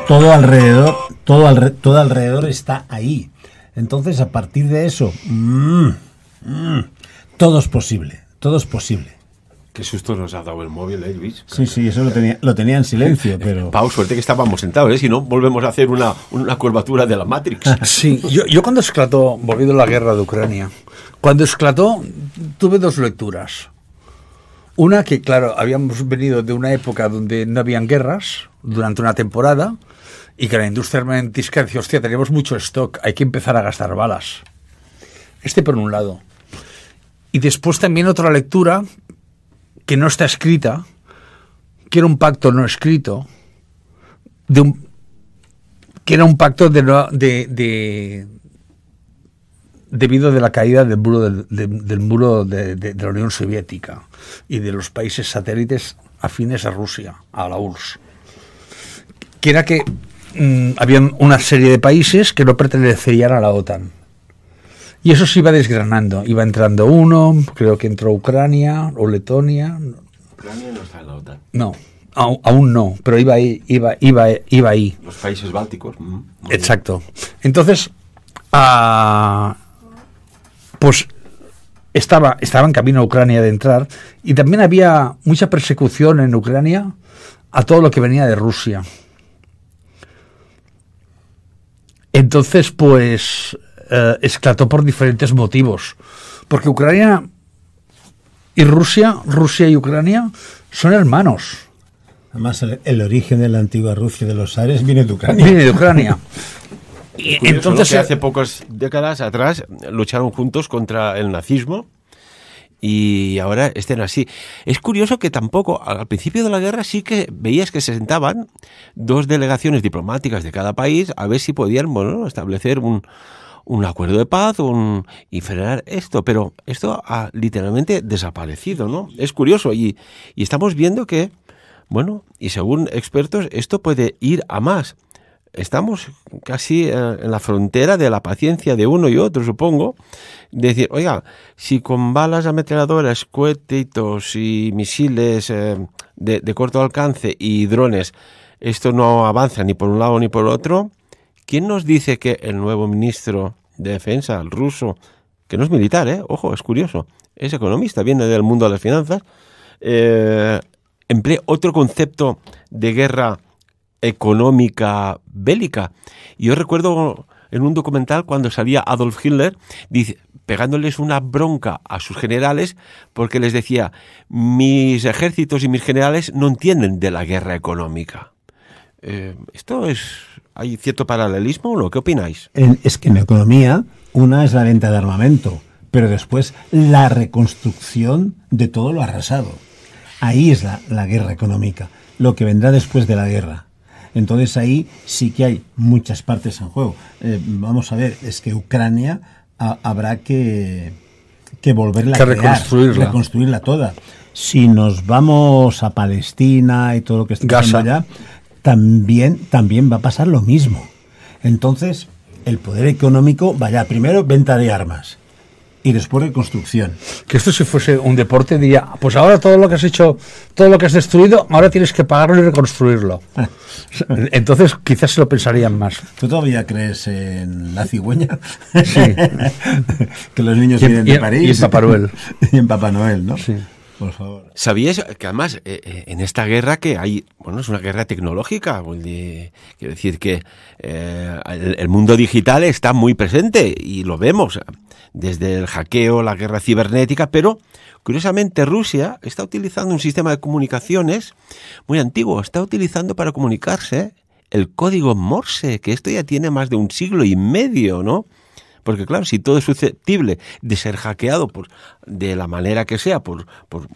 A: todo alrededor, todo, todo alrededor está ahí. Entonces, a partir de eso, mm, mm, todo es posible, todo es posible.
B: Qué susto nos ha dado el móvil, ¿eh, Luis?
A: Sí, sí, eso lo tenía, lo tenía en silencio, [laughs] pero... Pau,
B: suerte que estábamos sentados, ¿eh? Si no, volvemos a hacer una, curvatura de la Matrix. [laughs] Sí, yo, cuando esclató, volviendo a la guerra de Ucrania,
C: cuando esclató tuve dos lecturas. Una que, claro, habíamos venido de una época donde no habían guerras durante una temporada y que la industria armamentística decía, hostia, tenemos mucho stock, hay que empezar a gastar balas. Este por un lado. Y después también otra lectura que no está escrita, que era un pacto no escrito, que era un pacto de, debido de la caída del muro, del, muro de, la Unión Soviética y de los países satélites afines a Rusia, a la URSS. Que era que mm, había una serie de países que no pertenecían a la OTAN. Y eso se iba desgranando, iba entrando uno, creo que entró Ucrania o Letonia.
B: Ucrania no está en la
C: OTAN. No, aún no, pero iba ahí, iba, iba, iba ahí.
B: Los países bálticos. Mm, Exacto.
C: Entonces, ah, pues estaba, estaba en camino a Ucrania de entrar y también había mucha persecución en Ucrania a todo lo que venía de Rusia. Entonces, pues eh, esclató por diferentes motivos. Porque Ucrania y Rusia, Rusia y Ucrania,
A: son hermanos. Además, el, origen de la antigua Rusia de los Ares viene de Ucrania. Viene de Ucrania.
B: [laughs] y, entonces, eh, hace pocas décadas atrás lucharon juntos contra el nazismo y ahora estén así. Es curioso que tampoco, al principio de la guerra sí que veías que se sentaban dos delegaciones diplomáticas de cada país a ver si podían bueno, establecer un, un acuerdo de paz un, y frenar esto, pero esto ha literalmente desaparecido, ¿no? Es curioso y, y estamos viendo que, bueno, y según expertos, esto puede ir a más. Estamos casi eh, en la frontera de la paciencia de uno y otro, supongo. decir, oiga, si con balas ametralladoras, cohetitos y misiles eh, de, de corto alcance y drones, esto no avanza ni por un lado ni por otro, ¿Quién nos dice que el nuevo ministro de Defensa, el ruso, que no es militar, eh, ojo, es curioso, es economista, viene del mundo de las finanzas, eh, emplea otro concepto de guerra económica bélica? Yo recuerdo en un documental cuando salía Adolf Hitler pegándoles una bronca a sus generales porque les decía, mis ejércitos y mis generales no entienden de la guerra económica. Eh, esto es ¿Hay cierto paralelismo o no? ¿Qué opináis?
A: Es que en economía una es la venta de armamento, pero después la reconstrucción de todo lo arrasado. Ahí es la, guerra económica, lo que vendrá después de la guerra. Entonces ahí sí que hay muchas partes en juego. Eh, vamos a ver, es que Ucrania habrá que, volverla a crear, reconstruirla. reconstruirla toda. Si nos vamos a Palestina y todo lo que está pasando allá, también, también va a pasar lo mismo. Entonces, el poder económico vaya primero venta de armas y después reconstrucción. Que esto si fuese un deporte diría, pues ahora todo lo que has hecho, todo lo
C: que has destruido, ahora tienes que pagarlo y reconstruirlo. [laughs] Entonces quizás se lo pensarían
A: más. ¿Tú todavía crees en la cigüeña? Sí. [laughs] que los niños vienen de París. Y en Papá Noel. [laughs] y en Papá Noel, ¿no? Sí. Por favor.
B: sabías que además eh, eh, en esta guerra que hay, bueno, es una guerra tecnológica? Pues, quiero decir que eh, el, mundo digital está muy presente y lo vemos desde el hackeo, la guerra cibernética, pero curiosamente Rusia está utilizando un sistema de comunicaciones muy antiguo, está utilizando para comunicarse el código Morse, que esto ya tiene más de un siglo y medio, ¿no? Porque claro, si todo es susceptible de ser hackeado por, de la manera que sea, por,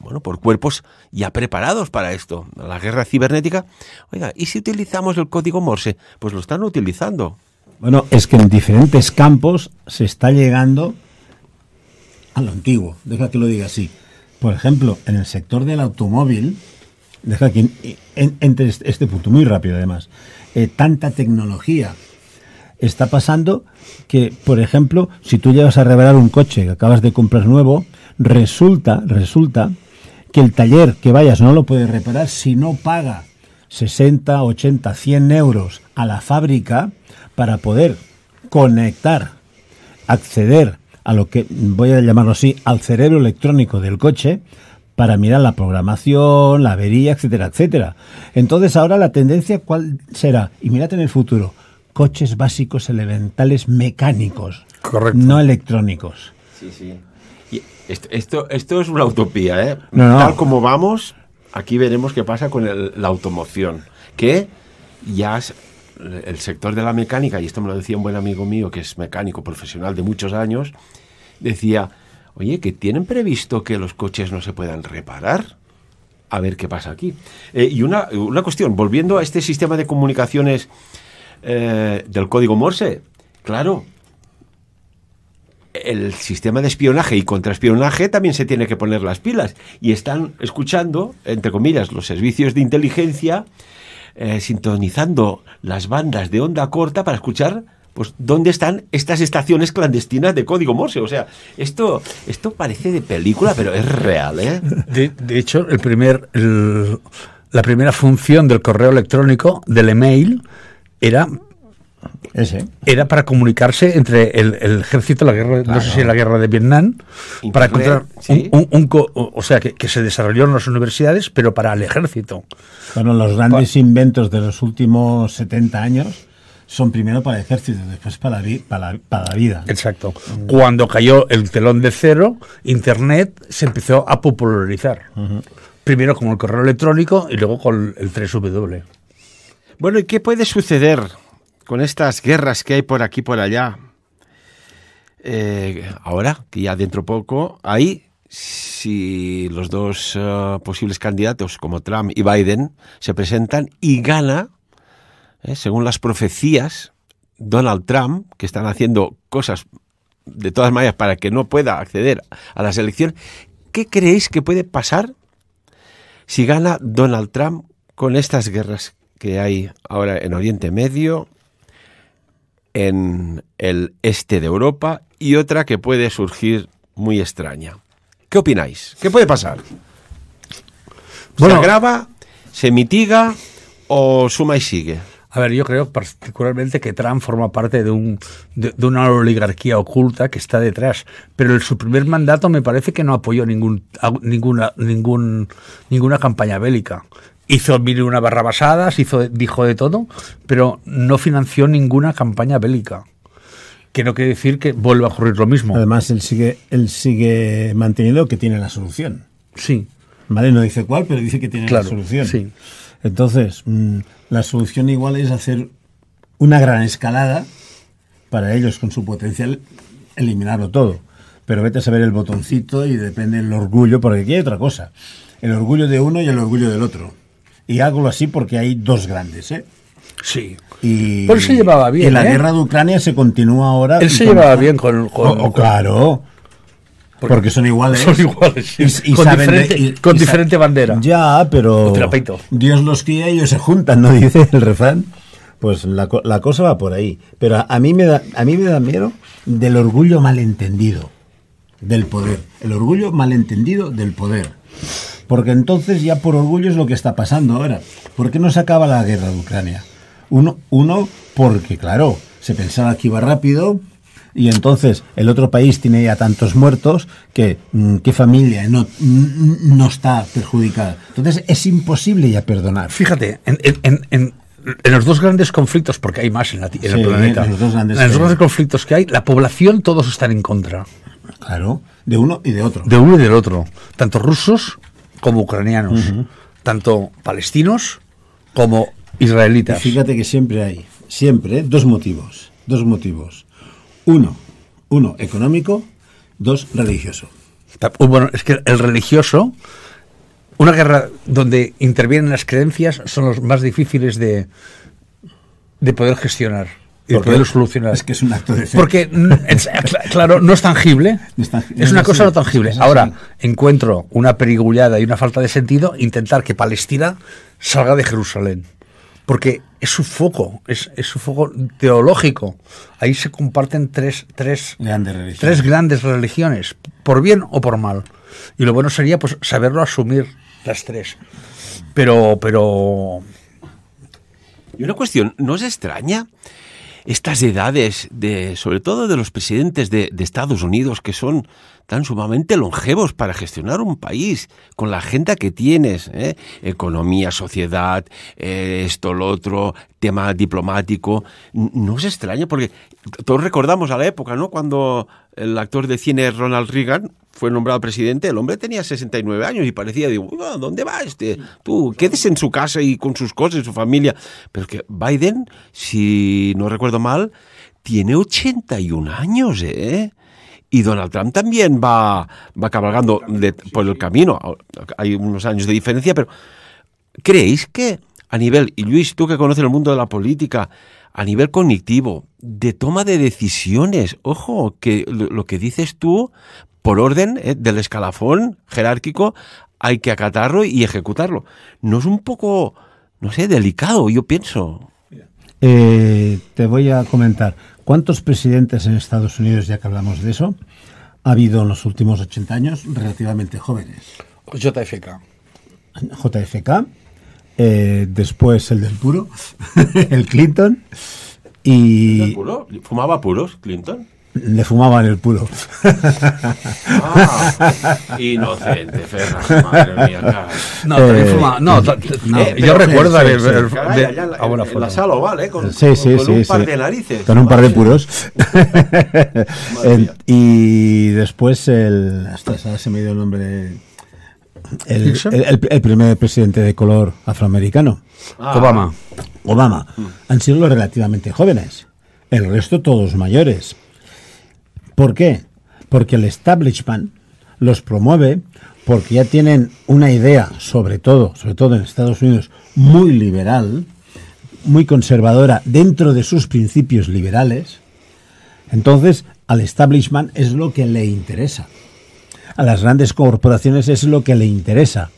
B: bueno, por cuerpos ya preparados para esto, la guerra cibernética, oiga, ¿y si utilizamos el código Morse? Pues lo están utilizando.
A: Bueno, es que en diferentes campos se está llegando a lo antiguo, deja que lo diga así. Por ejemplo, en el sector del automóvil, deja que entre este punto muy rápido además, eh, tanta tecnología está pasando que, por ejemplo, si tú llevas a reparar un coche que acabas de comprar nuevo, resulta, resulta que el taller que vayas no lo puede reparar si no paga 60, 80, 100 euros a la fábrica para poder conectar, acceder a lo que voy a llamarlo así, al cerebro electrónico del coche para mirar la programación, la avería, etcétera, etcétera. Entonces ahora la tendencia cuál será y mírate en el futuro, coches básicos elementales mecánicos, no electrónicos.
B: Sí, sí. esto, esto, es una utopía, ¿eh? Tal como vamos, aquí veremos qué pasa con la automoción, que ya es, el sector de la mecánica, y esto me lo decía un buen amigo mío que es mecánico profesional de muchos años, decía, oye, que tienen previsto que los coches no se puedan reparar. A ver qué pasa aquí. Eh, y una, una cuestión, volviendo a este sistema de comunicaciones eh, del código Morse. Claro, el sistema de espionaje y contraespionaje también se tiene que poner las pilas. Y están escuchando, entre comillas, los servicios de inteligencia, eh, sintonizando las bandas de onda corta para escuchar pues dónde están estas estaciones clandestinas de código Morse. O sea, esto, esto parece de película, pero es
C: real. ¿eh? De, hecho, el primer, la primera función del correo electrónico, del email, era Era para comunicarse entre el, ejército, la guerra, no sé si la guerra de Vietnam, para encontrar un, o sea, que, se desarrolló en las universidades, pero para el
A: ejército. Bueno, los grandes inventos de los últimos 70 años son primero para el ejército, y después para, para, la vida. Exacto. Mm.
C: Cuando cayó el telón de cero, Internet se empezó a popularizar. Primero con el correo
B: electrónico y luego con el 3W. Bueno, ¿y qué puede suceder con estas guerras que hay por aquí y por allá? Eh, ahora, que ya dentro poco, ahí si los dos eh, posibles candidatos como Trump y Biden se presentan y gana, eh, según las profecías, Donald Trump, que están haciendo cosas de todas maneras para que no pueda acceder a la elecciones, ¿qué creéis que puede pasar si gana Donald Trump con estas guerras que hay ahora en Oriente Medio, en el este de Europa y otra que puede surgir muy extraña. ¿Qué opináis? ¿Qué puede pasar? ¿Se agrava? ¿Se mitiga? ¿O suma y sigue?
C: A ver, yo creo particularmente que Trump forma parte de, un, de, una oligarquía oculta que está detrás. Pero en su primer mandato me parece que no apoyó ningún, ninguna, ninguna campaña bélica hizo mil una barra hizo, dijo de todo, pero no financió
A: ninguna campaña bélica que no quiere
C: decir que vuelva a ocurrir lo
A: mismo. Además, él sigue, él sigue manteniendo que tiene la solución. Sí. ¿Vale? No dice cuál, pero dice que tiene la solución. Sí. Entonces, mm, la solución igual es hacer una gran escalada para ellos con su potencial eliminarlo todo. Pero vete a saber el botoncito y depende el orgullo, porque aquí hay otra cosa. El orgullo de uno y el orgullo del otro. Y hago así porque hay dos grandes, ¿eh? Sí. Y, él se llevaba bien. Y la ¿eh? guerra de Ucrania se continúa ahora. Él se llevaba bien con. Oh, oh, claro. Porque, son iguales. Son iguales. con, diferente, bandera. Ya, pero. Dios los guía ellos se juntan, ¿no? [laughs] Dice el refrán. Pues la, la cosa va por ahí. Pero a, mí me da, a mí me da miedo del orgullo malentendido del poder. El orgullo malentendido del poder. Porque entonces ya por orgullo es lo que está pasando ahora. ¿Por qué no se acaba la guerra de Ucrania? Uno, uno porque, claro, se pensaba que iba rápido y entonces el otro país tiene ya tantos muertos que mm, qué familia no, mm, no está perjudicada. Entonces es imposible ya perdonar. Fíjate, en, en, los dos grandes conflictos, porque hay más en, la,
C: el planeta, los dos grandes conflictos que hay, la población todos están en contra. Claro, de uno y de otro. De uno y del otro. Tanto rusos como ucranianos,
A: tanto palestinos como israelitas. fíjate que siempre hay, siempre, ¿eh? dos motivos, dos motivos. Uno, uno económico, dos religioso. Bueno, es que el religioso, una guerra donde
C: intervienen las creencias son los más difíciles de, de poder gestionar porque Es que es un acto de Porque, mm, [laughs] claro, no es tangible. es, una cosa no tangible. Ahora, encuentro una perigullada y una falta de sentido intentar que Palestina salga de Jerusalén. Porque es su foco, es, su foco teológico. Ahí se comparten tres, tres, grandes tres grandes religiones, por bien o por mal. Y lo bueno sería pues saberlo asumir
B: las tres. Pero, pero... Y una cuestión, ¿no es extraña? estas edades, de, sobre todo de los presidentes de, Estados Unidos, que son tan sumamente longevos para gestionar un país, con la agenda que tienes, ¿eh? economía, sociedad, eh, esto, lo otro, tema diplomático, no es extraño, porque todos recordamos a la época, ¿no? Cuando el actor de cine Ronald Reagan fue nombrado presidente, el hombre tenía 69 años y parecía, digo, ¿dónde va este? Tú, quédese en su casa y con sus cosas, su familia. Pero que Biden, si no recuerdo mal, tiene 81 años, ¿eh? Y Donald Trump también va, va cabalgando por el camino. Hay unos años de diferencia, pero ¿creéis que a nivel, y Luis, tú que conoces el mundo de la política, a nivel cognitivo, de toma de decisiones, ojo, que lo que dices tú por orden eh, del escalafón jerárquico, hay que acatarlo y ejecutarlo. ¿No es un poco, no sé, delicado, yo pienso?
A: Eh, te voy a comentar, ¿cuántos presidentes en Estados Unidos, ya que hablamos de eso, ha habido en los últimos 80 años relativamente jóvenes? JFK. JFK, eh, después el del puro, [laughs] el Clinton. y
B: ¿Fumaba puros Clinton?
A: Le fumaban el puro. Ah, inocente, ferra madre mía. No, No,
B: yo recuerdo la, en la sala oval, eh, Con, un par de narices. Con un par de puros. [laughs] Eh,
A: y después el. Hasta se me dio el nombre. El, el, primer presidente de color afroamericano. Ah. Obama. Obama. Mm. Han sido los relativamente jóvenes. El resto todos mayores. ¿Por qué? Porque el establishment los promueve porque ya tienen una idea, sobre todo, sobre todo en Estados Unidos, muy liberal, muy conservadora dentro de sus principios liberales. Entonces, al establishment es lo que le interesa. A las grandes corporaciones es lo que le interesa.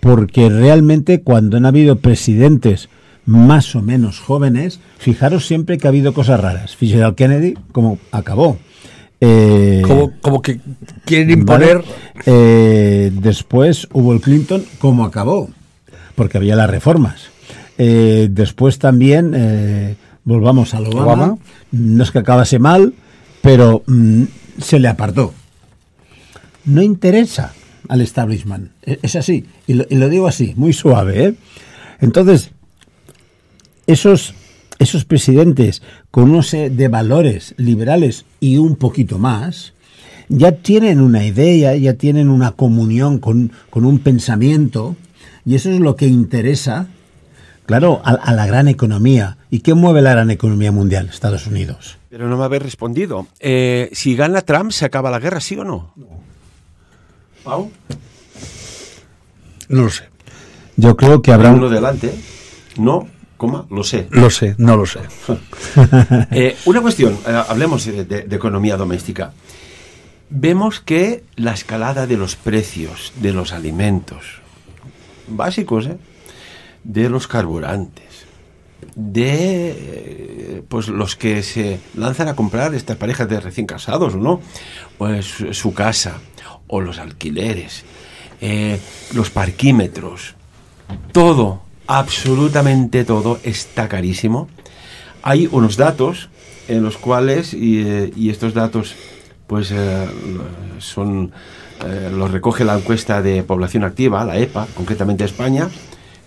A: Porque realmente cuando han habido presidentes más o menos jóvenes, fijaros siempre que ha habido cosas raras. Fitzgerald Kennedy, como acabó, eh, como, como, que quieren imponer. Eh, después hubo el Clinton, como acabó, porque había las reformas. Eh, después también, volvamos a Obama. No es que acabase mal, pero mm, se le apartó. No interesa al establishment. E-, es así. y lo digo así, muy suave. Entonces, esos esos presidentes con unos de valores liberales y un poquito más, ya tienen una idea, ya tienen una comunión con, un pensamiento, y eso es lo que interesa, claro, a, la gran economía. ¿Y qué mueve la gran economía mundial? Estados Unidos.
B: Pero no me habéis respondido. Eh, si gana Trump, ¿se acaba la guerra, sí o no? no.
A: No lo sé. Yo
C: creo que habrá... Uno
B: delante, ¿no? Lo sé. Lo
C: sé, no lo sé.
B: [laughs] Eh, una cuestión, eh, hablemos de, economía doméstica. Vemos que la escalada de los precios de los alimentos básicos, ¿eh? de los carburantes, de eh, pues los que se lanzan a comprar estas parejas de recién casados, ¿no? Pues su casa o los alquileres, los parquímetros, todo absolutamente todo está carísimo. Hay unos datos en los cuales, y, eh, estos datos pues eh, son, eh, los recoge la encuesta de población activa, la EPA, concretamente España,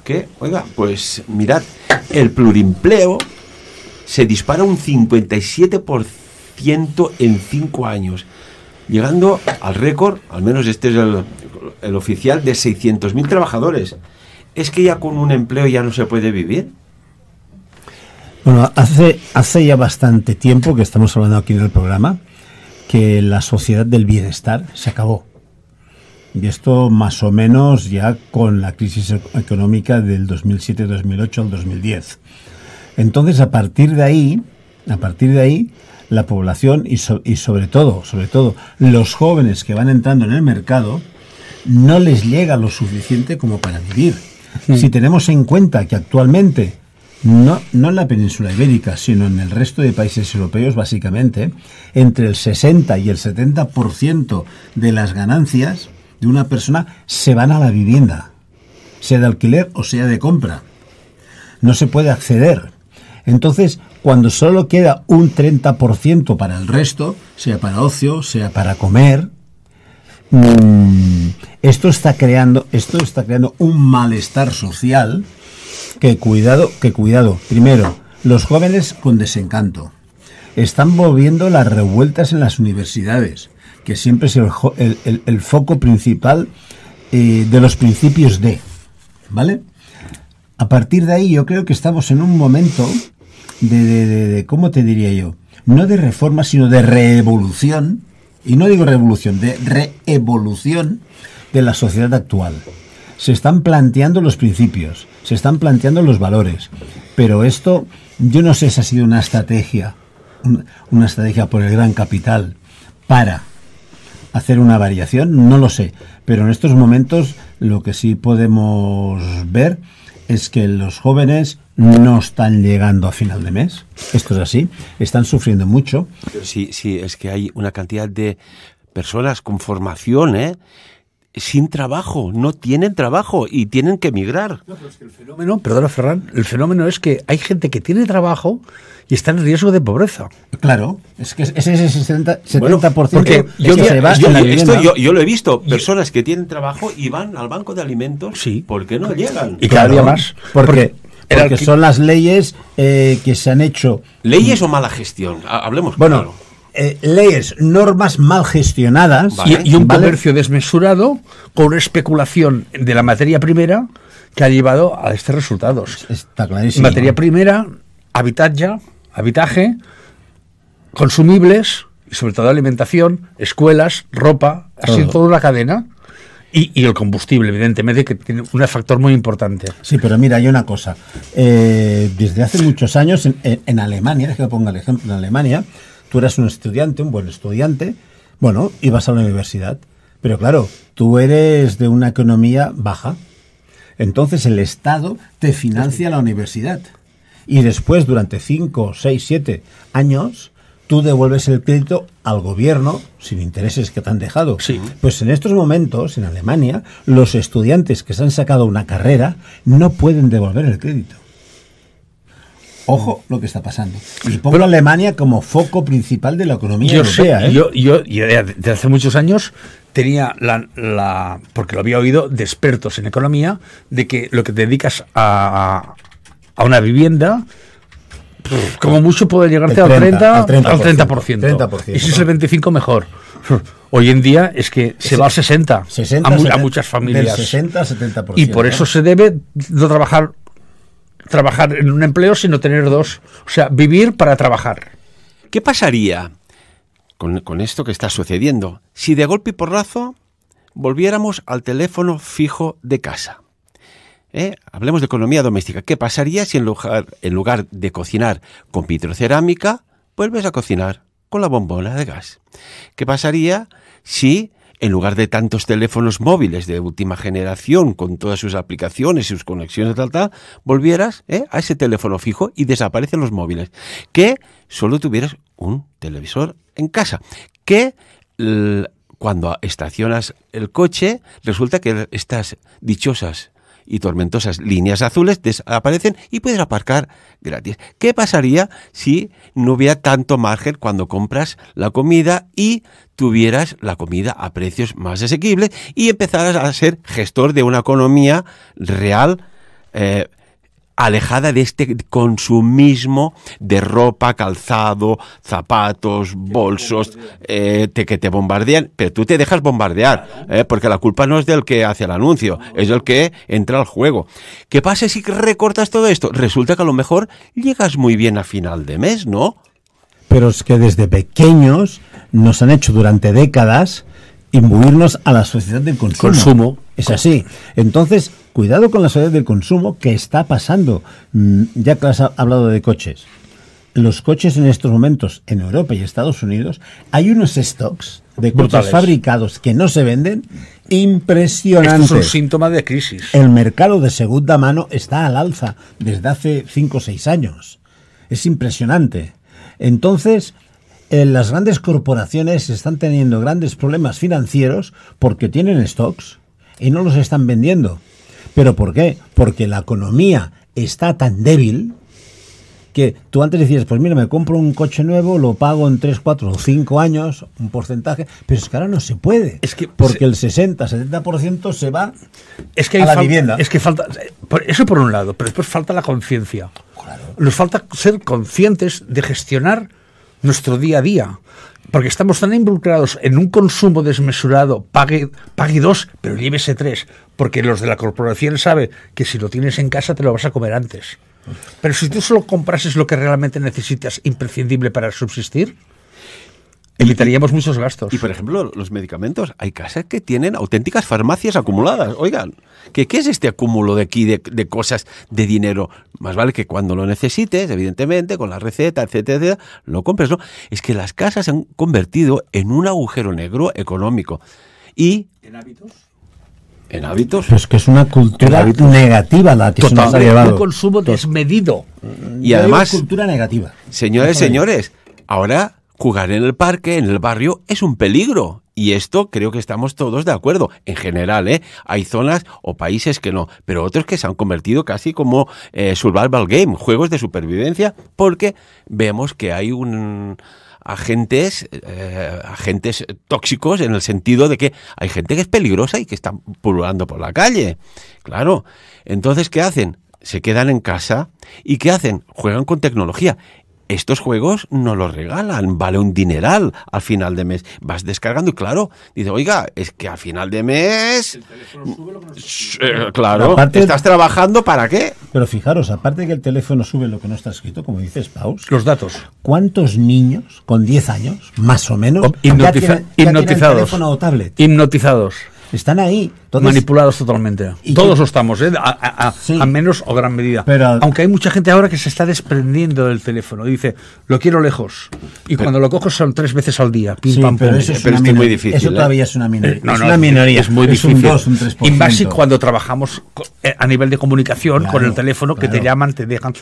B: que, oiga, pues mirad, el plurimpleo se dispara un 57% en 5 años, llegando al récord, al menos este es el, el oficial, de 600.000 trabajadores es que ya con un empleo ya no se puede vivir.
A: Bueno, hace, hace ya bastante tiempo que estamos hablando aquí en el programa que la sociedad del bienestar se acabó. Y esto más o menos ya con la crisis e-, económica del 2007-2008 al 2010. Entonces, a partir de ahí, a partir de ahí, la población y, y, sobre todo, sobre todo, los jóvenes que van entrando en el mercado no les llega lo suficiente como para vivir. Mm. Si tenemos en cuenta que actualmente, no, no en la península ibérica, sino en el resto de países europeos, básicamente, entre el 60 y el 70% de las ganancias de una persona se van a la vivienda, sea de alquiler o sea de compra. No se puede acceder. Entonces, cuando solo queda un 30% para el resto, sea para ocio, sea para comer, esto está creando, esto está creando un malestar social que cuidado, que cuidado. Primero, los jóvenes con desencanto. Están volviendo las revueltas en las universidades, que siempre es el, foco principal eh, de los principios de. ¿Vale? A partir de ahí yo creo que estamos en un momento de, de ¿cómo te diría yo? No de reforma, sino de revolución y no digo revolución, de reevolución de la sociedad actual. Se están planteando los principios, se están planteando los valores, pero esto yo no sé si ha sido una estrategia, una estrategia por el gran capital para hacer una variación, no lo sé, pero en estos momentos lo que sí podemos ver es que los jóvenes no están llegando a final de mes. Esto es así. Están sufriendo mucho.
B: Sí, sí, es que hay una cantidad de personas con formación, ¿eh? sin trabajo, no tienen trabajo y tienen que emigrar.
C: el fenómeno,
B: perdona el fenómeno es que hay gente que tiene trabajo y está en riesgo
A: de pobreza. Claro, es que ese es el 70%.
B: yo, lo he visto, personas que tienen trabajo y van al banco de alimentos sí. porque no llegan. Y cada día más. Porque, son
A: las leyes eh, que se han hecho.
B: ¿Leyes o mala gestión? Hablemos Bueno,
A: claro. Eh, leyes, normas mal gestionadas y,
B: un comercio
C: desmesurado con especulación de la materia primera que ha llevado a estos resultados. Está clarísimo. Materia primera, habitaje, habitaje, consumibles y sobre todo alimentación, escuelas, ropa, ha sido toda una cadena. Y, el combustible, evidentemente, que tiene un factor muy importante.
A: Sí, pero mira, hay una cosa. Eh, desde hace muchos años, en, Alemania, es que ponga el ejemplo, en Alemania, tú eras un estudiante, un buen estudiante, bueno, ibas a la universidad, pero claro, tú eres de una economía baja. Entonces el Estado te financia la universidad. Y después, durante 5, 6, 7 años, tú devuelves el crédito al gobierno sin intereses que te han dejado. Sí. Pues en estos momentos, en Alemania, los estudiantes que se han sacado una carrera no pueden devolver el crédito. Ojo lo que está pasando. Y pongo a Alemania como foco principal de la economía yo europea. ¿eh? yo,
C: desde hace muchos años tenía la, porque lo había oído de expertos en economía, de que lo que te dedicas a, una vivienda, como pues, mucho puede llegarte al 30, al 30%, Y si es el 25, mejor. [laughs] Hoy en día es que se va al 60, a, muchas familias. Del 60 70%. Y por ¿eh? eso se debe no trabajar trabajar en un empleo, sino tener dos. O sea, vivir para trabajar.
B: ¿Qué pasaría con, esto que está sucediendo si de golpe y porrazo volviéramos al teléfono fijo de casa? ¿Eh? Hablemos de economía doméstica. ¿Qué pasaría si en lugar, en lugar de cocinar con vitrocerámica, vuelves a cocinar con la bombona de gas? ¿Qué pasaría si en lugar de tantos teléfonos móviles de última generación con todas sus aplicaciones, y sus conexiones, tal, tal, volvieras ¿eh? a ese teléfono fijo y desaparecen los móviles. Que solo tuvieras un televisor en casa. Que cuando estacionas el coche, resulta que estas dichosas y tormentosas líneas azules desaparecen y puedes aparcar gratis. ¿Qué pasaría si no hubiera tanto margen cuando compras la comida y tuvieras la comida a precios más asequibles y empezaras a ser gestor de una economía real? Eh, alejada de este consumismo de ropa, calzado, zapatos, bolsos, eh, que te bombardean, pero tú te dejas bombardear, eh, porque la culpa no es del que hace el anuncio, es del que entra al juego. ¿Qué pasa si recortas todo esto? Resulta que a lo mejor llegas muy bien a final de mes, ¿no?
A: Pero es que desde pequeños nos han hecho durante décadas imbuirnos a la sociedad del consumo es así. Entonces, cuidado con la salud del consumo que está pasando. Mm, ya que has hablado de coches. Los coches en estos momentos en Europa y Estados Unidos hay unos stocks de coches fabricados que no se venden impresionantes. es un
C: síntoma de crisis.
A: El mercado de segunda mano está al alza desde hace 5 o 6 años. Es impresionante. Entonces, eh, las grandes corporaciones están teniendo grandes problemas financieros porque tienen stocks y no los están vendiendo. ¿Pero por qué? Porque la economía está tan débil que tú antes decías, pues mira, me compro un coche nuevo, lo pago en 3, 4 o 5 años, un porcentaje, pero es que ahora no se puede. Es que porque el 60, 70% se va es que a la vivienda. Es que falta,
C: eso por un lado, pero después falta la conciencia. Nos falta ser conscientes de gestionar nuestro día a día porque estamos tan involucrados en un consumo desmesurado, pague, pague dos, pero llévese tres, porque los de la corporación saben que si lo tienes en casa te lo vas a comer antes. Pero si tú solo comprases lo que realmente necesitas, imprescindible
B: para subsistir, Evitaríamos muchos gastos. Y por ejemplo, los medicamentos. Hay casas que tienen auténticas farmacias acumuladas. Oigan, ¿qué, es este acúmulo de aquí de, cosas, de dinero? Más vale que cuando lo necesites, evidentemente, con la receta, etcétera, etcétera, lo compres. ¿no? Es que las casas se han convertido en un agujero negro económico. Y. ¿En hábitos? En hábitos.
A: Pues que es una cultura negativa la que se nos Un consumo
B: desmedido. Y además. Cultura negativa. Señores, señores, ahora Jugar en el parque, en el barrio, es un peligro. Y esto creo que estamos todos de acuerdo. En general, ¿eh? Hay zonas o países que no, pero otros que se han convertido casi como eh, survival game, juegos de supervivencia, porque vemos que hay un agentes, eh, agentes tóxicos en el sentido de que hay gente que es peligrosa y que está pululando por la calle. Claro. Entonces, ¿qué hacen? Se quedan en casa y ¿qué hacen? Juegan con tecnología estos juegos no los regalan, vale un dineral al final de mes. Vas descargando y claro, dice, oiga, es que al final de mes... Eh, claro, ¿estás trabajando para qué?
A: Pero fijaros, aparte que el teléfono sube lo que no está escrito, como dices, Paus. Los datos. ¿Cuántos niños con 10 años, más o menos, oh, hipnotizados? teléfono
C: Hipnotizados están ahí. Manipulados totalmente. Todos lo estamos, ¿eh? a, menos o gran medida. Aunque hay mucha gente ahora que se está desprendiendo del teléfono dice, lo quiero lejos. Y cuando lo cojo son tres veces al día. Pim, pam, pero eso, es, es muy difícil. Eso ¿eh? todavía es una minoría. Eh, es una minoría. Es muy difícil. Es un Y cuando trabajamos eh, a nivel de comunicación con el teléfono, que te llaman, te dejan.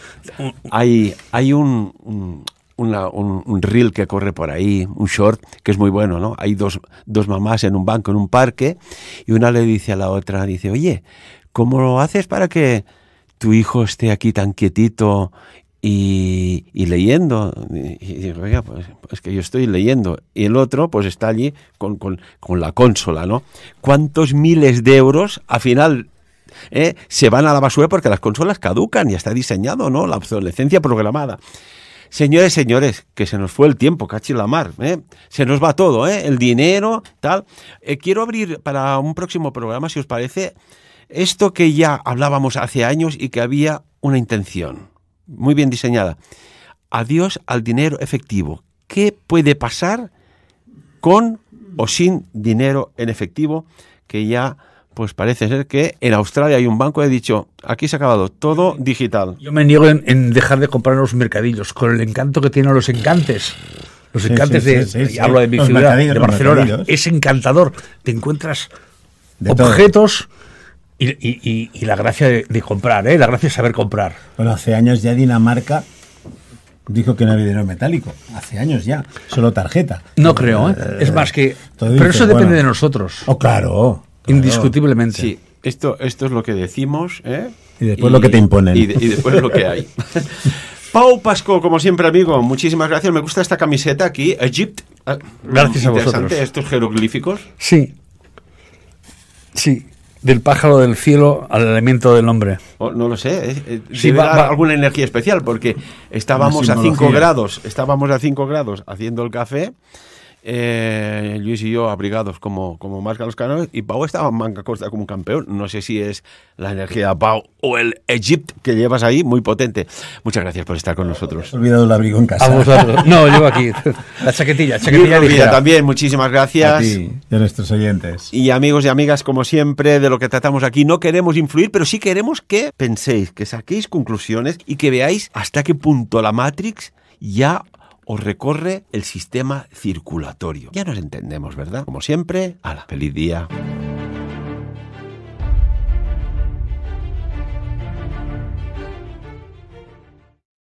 B: Hay, hay un un, un, reel que corre por ahí, un short, que es muy bueno, ¿no? Hay dos, dos mamás en un banco, en un parque, y una le dice a la otra, dice, oye, ¿cómo lo haces para que tu hijo esté aquí tan quietito y, y, leyendo. Y digo, oiga, pues es pues que yo estoy leyendo. Y el otro, pues está allí con, con, con la consola, ¿no? ¿Cuántos miles de euros al final eh, se van a la basura porque las consolas caducan y está diseñado, ¿no? La obsolescencia programada. Señores, señores, que se nos fue el tiempo, cachi mar, ¿eh? se nos va todo, ¿eh? el dinero, tal. Eh, quiero abrir para un próximo programa, si os parece, esto que ya hablábamos hace años y que había una intención muy bien diseñada. Adiós al dinero efectivo. ¿Qué puede pasar con o sin dinero en efectivo que ya pues parece ser que en Australia hay un banco que ha dicho, aquí se ha acabado todo digital.
C: Yo me niego en, dejar de comprar los mercadillos, con el encanto que tienen los encantes. Los encantes de, hablo de mi ciudad, de Barcelona,
B: es encantador.
C: Te encuentras
A: de objetos
C: y, la gracia de, comprar, ¿eh? la gracia de saber comprar.
A: hace años ya Dinamarca dijo que no había dinero metálico.
B: Hace años ya.
A: Solo tarjeta. No creo, ¿eh? Es eh, más que. Pero eso depende de nosotros. Oh, claro. Indiscutiblemente. Sí,
B: esto, esto es lo que decimos. ¿eh? Y después lo que te imponen. Y, después lo que hay. [laughs] Pau Pasco, como siempre, amigo, muchísimas gracias. Me gusta esta camiseta aquí, Egypt. Ah, gracias a vosotros. estos jeroglíficos.
C: Sí. Sí, del pájaro del cielo al elemento del hombre.
B: Oh, no lo sé, ¿eh? eh, si alguna energía especial porque estábamos a 5 grados, estábamos a 5 grados haciendo el café eh, Luis y yo abrigados como, como marca los canales y Pau estaba en manga corta como un campeón. No sé si es la energía Pau o el Egypt que llevas ahí, muy potente. Muchas gracias por estar con nosotros. He
A: olvidado el abrigo en casa. A vosotros. No, [laughs] llevo aquí.
B: La chaquetilla, chaquetilla también, muchísimas gracias. A y
A: a nuestros oyentes.
B: Y amigos y amigas, como siempre, de lo que tratamos aquí, no queremos influir, pero sí queremos que penséis, que saquéis conclusiones y que veáis hasta qué punto la Matrix ya o recorre el sistema circulatorio. Ya nos entendemos, ¿verdad? Como siempre, ¡hala! ¡Feliz día!